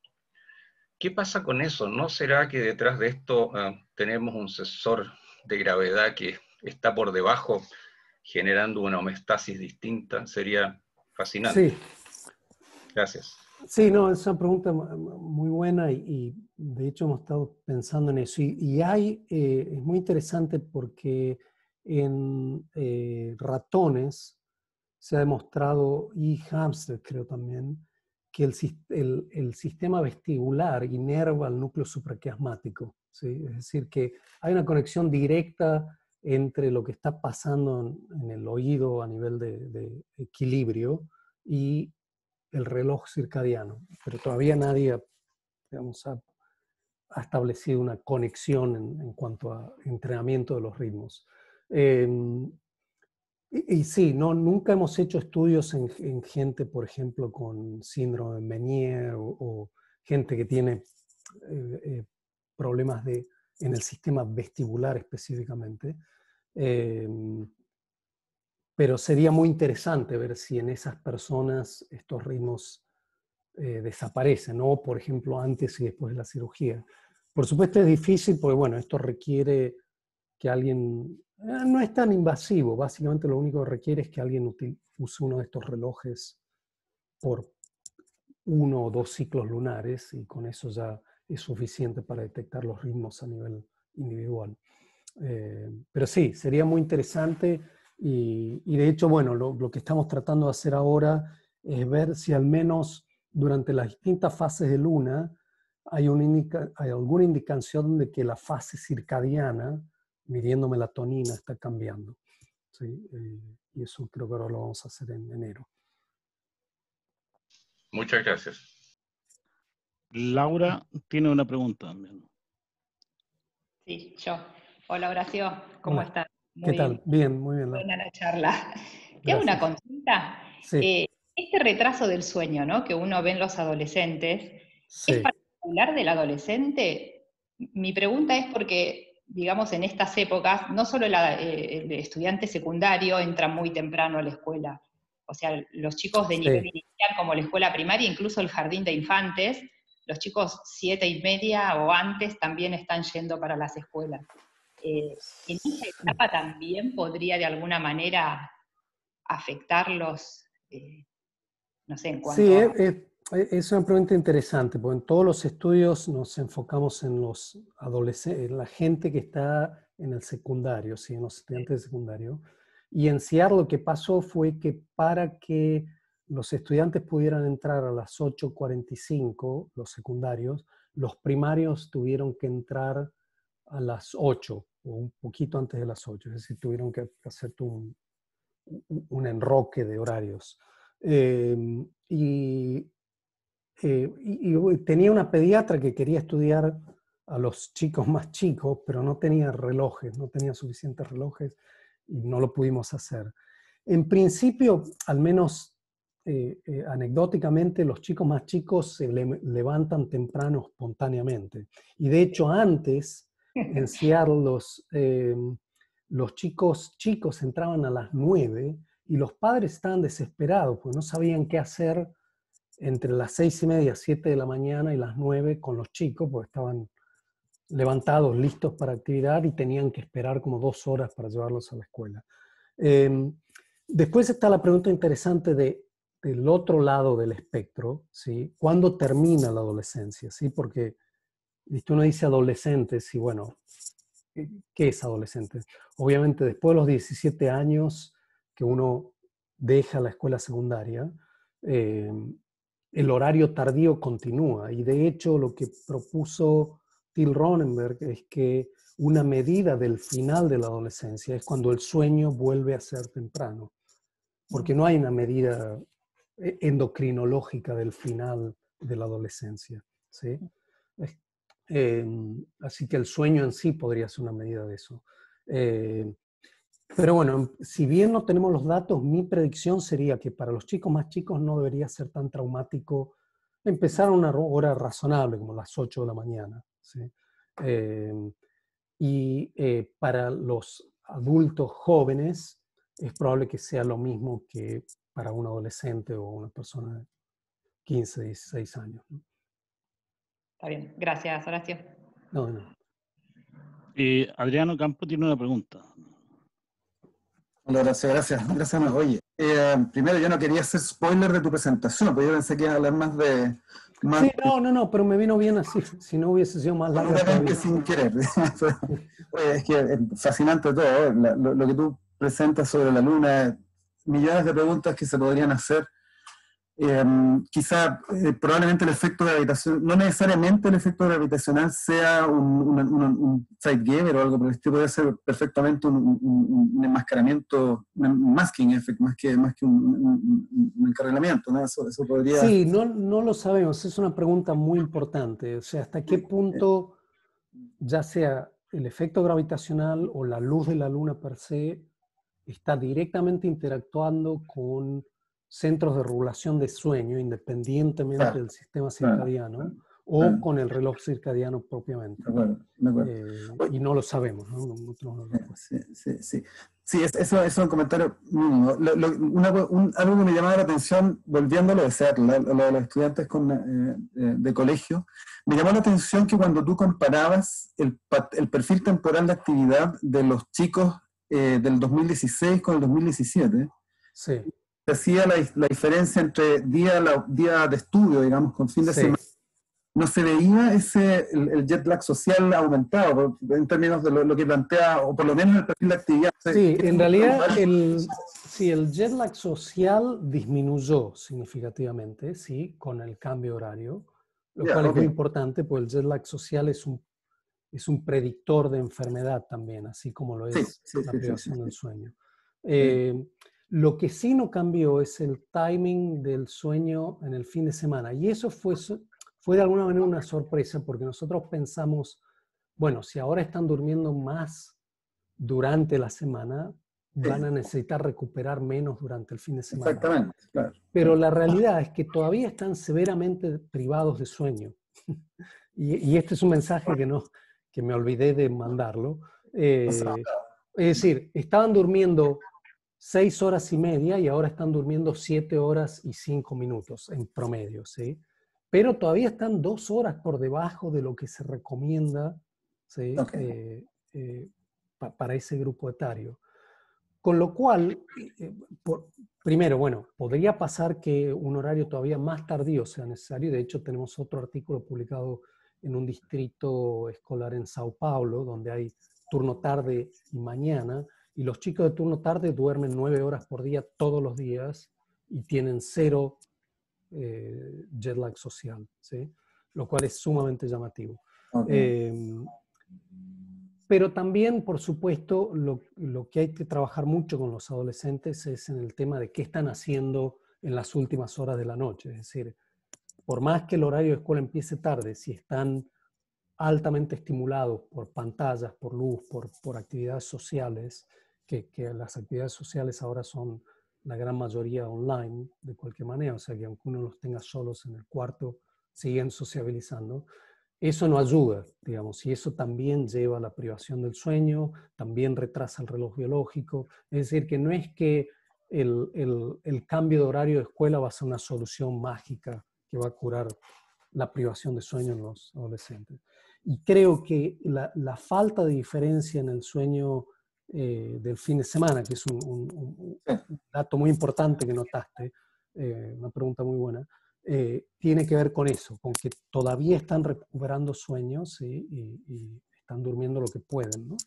Speaker 3: ¿Qué pasa con eso? ¿No será que detrás de esto ah, tenemos un sensor de gravedad que está por debajo, generando una homeostasis distinta, sería fascinante. Gracias.
Speaker 2: Sí, no, es una pregunta muy buena y, de hecho hemos estado pensando en eso. Y, hay, eh, es muy interesante porque en eh, ratones se ha demostrado, y hamster creo también, que el, el, el sistema vestibular inerva al núcleo supraquiasmático. Es decir, que hay una conexión directa entre lo que está pasando en, el oído a nivel de, equilibrio y el reloj circadiano. Pero todavía nadie ha, ha, establecido una conexión en, cuanto a entrenamiento de los ritmos. Eh, y, sí, no, nunca hemos hecho estudios en, gente, por ejemplo, con síndrome de Menier o, gente que tiene eh, eh, problemas de, en el sistema vestibular específicamente. Em, pero sería muy interesante ver si en esas personas estos ritmos eh, desaparecen, por ejemplo antes y después de la cirugía. Por supuesto es difícil porque bueno, esto requiere que alguien, eh, no es tan invasivo, básicamente lo único que requiere es que alguien use uno de estos relojes por uno o dos ciclos lunares y con eso ya es suficiente para detectar los ritmos a nivel individual. Eh, pero sí, sería muy interesante y, de hecho, bueno, lo, lo, que estamos tratando de hacer ahora es ver si al menos durante las distintas fases de luna hay, hay alguna indicación de que la fase circadiana, midiendo melatonina, está cambiando. Sí, eh, y eso creo que ahora lo vamos a hacer en enero.
Speaker 3: Muchas
Speaker 4: gracias. Laura tiene una pregunta también.
Speaker 3: Sí, yo. Hola Horacio, ¿cómo estás? ¿Qué tal?
Speaker 2: Bien, muy bien. Buena la
Speaker 3: charla. Tengo una consulta. Eh, este retraso del sueño, Que uno ve en los adolescentes, ¿es particular del adolescente? Mi pregunta es porque, digamos, en estas épocas, no solo eh, el estudiante secundario entra
Speaker 1: muy temprano a la escuela, o sea, los chicos de nivel inicial, como la escuela primaria, incluso el jardín de infantes, los chicos siete y media o antes también están yendo para las escuelas. Eh, en esa etapa también podría de alguna manera
Speaker 3: afectarlos, eh, no sé, en Sí, es,
Speaker 2: es, una pregunta interesante, porque en todos los estudios nos enfocamos en los adolescentes, la gente que está en el secundario, ¿sí? en los estudiantes de secundario. Y en CIAR lo que pasó fue que para que los estudiantes pudieran entrar a las 8.45, los secundarios, los primarios tuvieron que entrar a las 8 o un poquito antes de las 8, es decir, tuvieron que hacer un, enroque de horarios. Eh, eh, y, y tenía una pediatra que quería estudiar a los chicos más chicos, pero no tenía relojes, no tenía suficientes relojes y no lo pudimos hacer. En principio, al menos eh, eh, anecdóticamente los chicos más chicos se levantan temprano espontáneamente. Y de hecho antes, en Seattle, eh, los, chicos chicos entraban a las 9 y los padres estaban desesperados porque no sabían qué hacer entre las seis y media, siete de la mañana y las nueve con los chicos, porque estaban levantados, listos para actividad y tenían que esperar como dos horas para llevarlos a la escuela. Em, después está la pregunta interesante de del otro lado del espectro, ¿sí? ¿Cuándo termina la adolescencia? ¿Sí? Porque uno dice adolescentes y bueno, eh, ¿qué es adolescente? Obviamente después de los 17 años que uno deja la escuela secundaria, eh, el horario tardío continúa y de hecho lo que propuso Till Ronenberg es que una medida del final de la adolescencia es cuando el sueño vuelve a ser temprano, porque no hay una medida e-, endocrinológica del final de la adolescencia. Em, así que el sueño en sí podría ser una medida de eso. Eh, pero bueno, si bien no tenemos los datos, mi predicción sería que para los chicos más chicos no debería ser tan traumático empezar a una hora razonable, como las 8 de la mañana. Em, y eh, para los adultos jóvenes es probable que sea lo mismo que para un adolescente o una persona de 15, 16 años.
Speaker 3: Está bien, gracias Horacio.
Speaker 2: No, no.
Speaker 4: Adriano Campo tiene una pregunta. Hola gracias gracias.
Speaker 1: Gracias, Oye, eh, primero yo no quería hacer spoiler de tu presentación, pero pues yo pensé que iba a hablar más de... Sí,
Speaker 2: no, no, no, pero me vino bien así, si no hubiese sido más largo. sin
Speaker 1: querer. Oye, es que es eh, fascinante todo, lo, lo que tú presentas sobre la luna millones de preguntas que se podrían hacer. Em, quizá, eh, probablemente el efecto gravitacional, no necesariamente el efecto gravitacional sea un, side un, o algo pero el puede ser perfectamente un, enmascaramiento, un masking effect, más que, más que un, encarrilamiento, ¿no? podría... Sí,
Speaker 2: no, no lo sabemos, es una pregunta muy importante, o sea, hasta qué punto, ya sea el efecto gravitacional o la luz de la luna per se, está directamente interactuando con centros de regulación de sueño, independientemente del sistema circadiano, o con el reloj circadiano propiamente. Eh, y no lo sabemos, pues.
Speaker 1: sí, sí, sí. eso, es un comentario algo que me llamaba la atención, volviéndolo a ser, lo, de los estudiantes con, eh, eh, de colegio, me llamó la atención que cuando tú comparabas el, el perfil temporal de actividad de los chicos eh, del 2016 con el 2017,
Speaker 2: sí. se
Speaker 1: hacía la, la, diferencia entre día, la, día de estudio, digamos, con fin de semana, no se veía ese, el, jet lag social aumentado en términos de lo, que plantea, o por lo menos el perfil de actividad. Sí, en realidad
Speaker 2: el, sí, el jet lag social disminuyó significativamente, sí, con el cambio horario, lo cual es muy importante, porque el jet lag social es un es un predictor de enfermedad también, así como lo es la privación del sueño. Eh, lo que sí no cambió es el timing del sueño en el fin de semana. Y eso fue, fue de alguna manera una sorpresa porque nosotros pensamos, bueno, si ahora están durmiendo más durante la semana, van a necesitar recuperar menos durante el fin de semana. Exactamente, Pero la realidad es que todavía están severamente privados de sueño. Y, y este es un mensaje que no, que me olvidé de mandarlo. Eh, es decir, estaban durmiendo seis horas y media y ahora están durmiendo siete horas y cinco minutos en promedio, ¿sí? Pero todavía están dos horas por debajo de lo que se recomienda ¿sí? Eh, eh, para ese grupo etario. Con lo cual, primero, bueno, podría pasar que un horario todavía más tardío sea necesario. De hecho, tenemos otro artículo publicado en un distrito escolar en Sao Paulo, donde hay turno tarde y mañana, y los chicos de turno tarde duermen nueve horas por día todos los días y tienen cero eh, jet lag social, ¿sí? lo cual es sumamente llamativo. Em, pero también, por supuesto, lo, lo, que hay que trabajar mucho con los adolescentes es en el tema de qué están haciendo en las últimas horas de la noche, es decir, por más que el horario de escuela empiece tarde, si están altamente estimulados por pantallas, por luz, por, actividades sociales, que, las actividades sociales ahora son la gran mayoría online, de cualquier manera, o sea que aunque uno los tenga solos en el cuarto, siguen sociabilizando. Eso no ayuda, digamos, y eso también lleva a la privación del sueño, también retrasa el reloj biológico. Es decir, que no es que el cambio de horario de escuela va a ser una solución mágica que va a curar la privación de sueño en los adolescentes. Y creo que la, la falta de diferencia en el sueño eh, del fin de semana, que es un, dato muy importante que notaste, eh, una pregunta muy buena, eh, tiene que ver con eso, con que todavía están recuperando sueños y, están durmiendo lo que pueden, ¿no?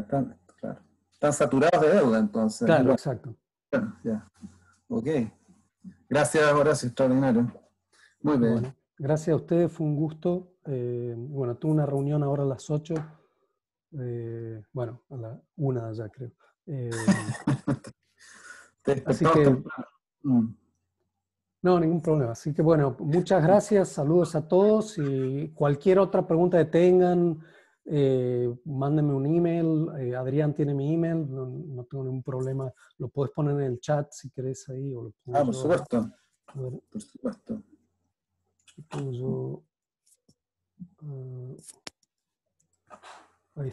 Speaker 2: Están saturados de deuda, entonces. Claro, exacto.
Speaker 1: ya. Ok. Gracias, Horacio, extraordinario. Muy
Speaker 3: bien.
Speaker 2: gracias a ustedes, fue un gusto. Eh, bueno, tuve una reunión ahora a las 8, eh, bueno, a la 1 ya creo. Eh, así que... Mm. No, ningún problema. Así que bueno, muchas gracias, saludos a todos y cualquier otra pregunta que tengan, mándenme un email, Adrián tiene mi email, no, tengo ningún problema, lo puedes poner en el chat si querés ahí. O lo ah, por supuesto. Por supuesto. Ah, ahí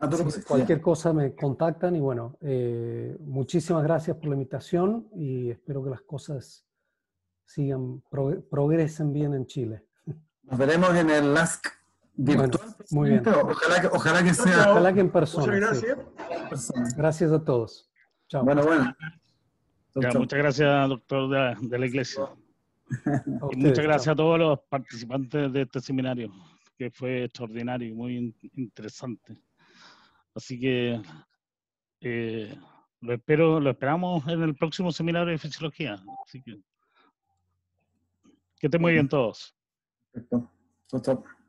Speaker 2: ah, cualquier cosa me contactan y bueno, eh, muchísimas gracias por la invitación y espero que las cosas sigan, progresen bien en Chile.
Speaker 1: Nos veremos en el LASC virtual. muy bien. Ojalá que, ojalá que sea. Ojalá que en persona.
Speaker 2: gracias. a todos. Chao. Bueno, bueno.
Speaker 4: muchas gracias, doctor de la iglesia muchas gracias a todos los participantes de este seminario, que fue extraordinario y muy interesante. Así que eh, lo espero, lo esperamos en el próximo seminario de fisiología. Así que estén muy bien todos.
Speaker 1: Perfecto.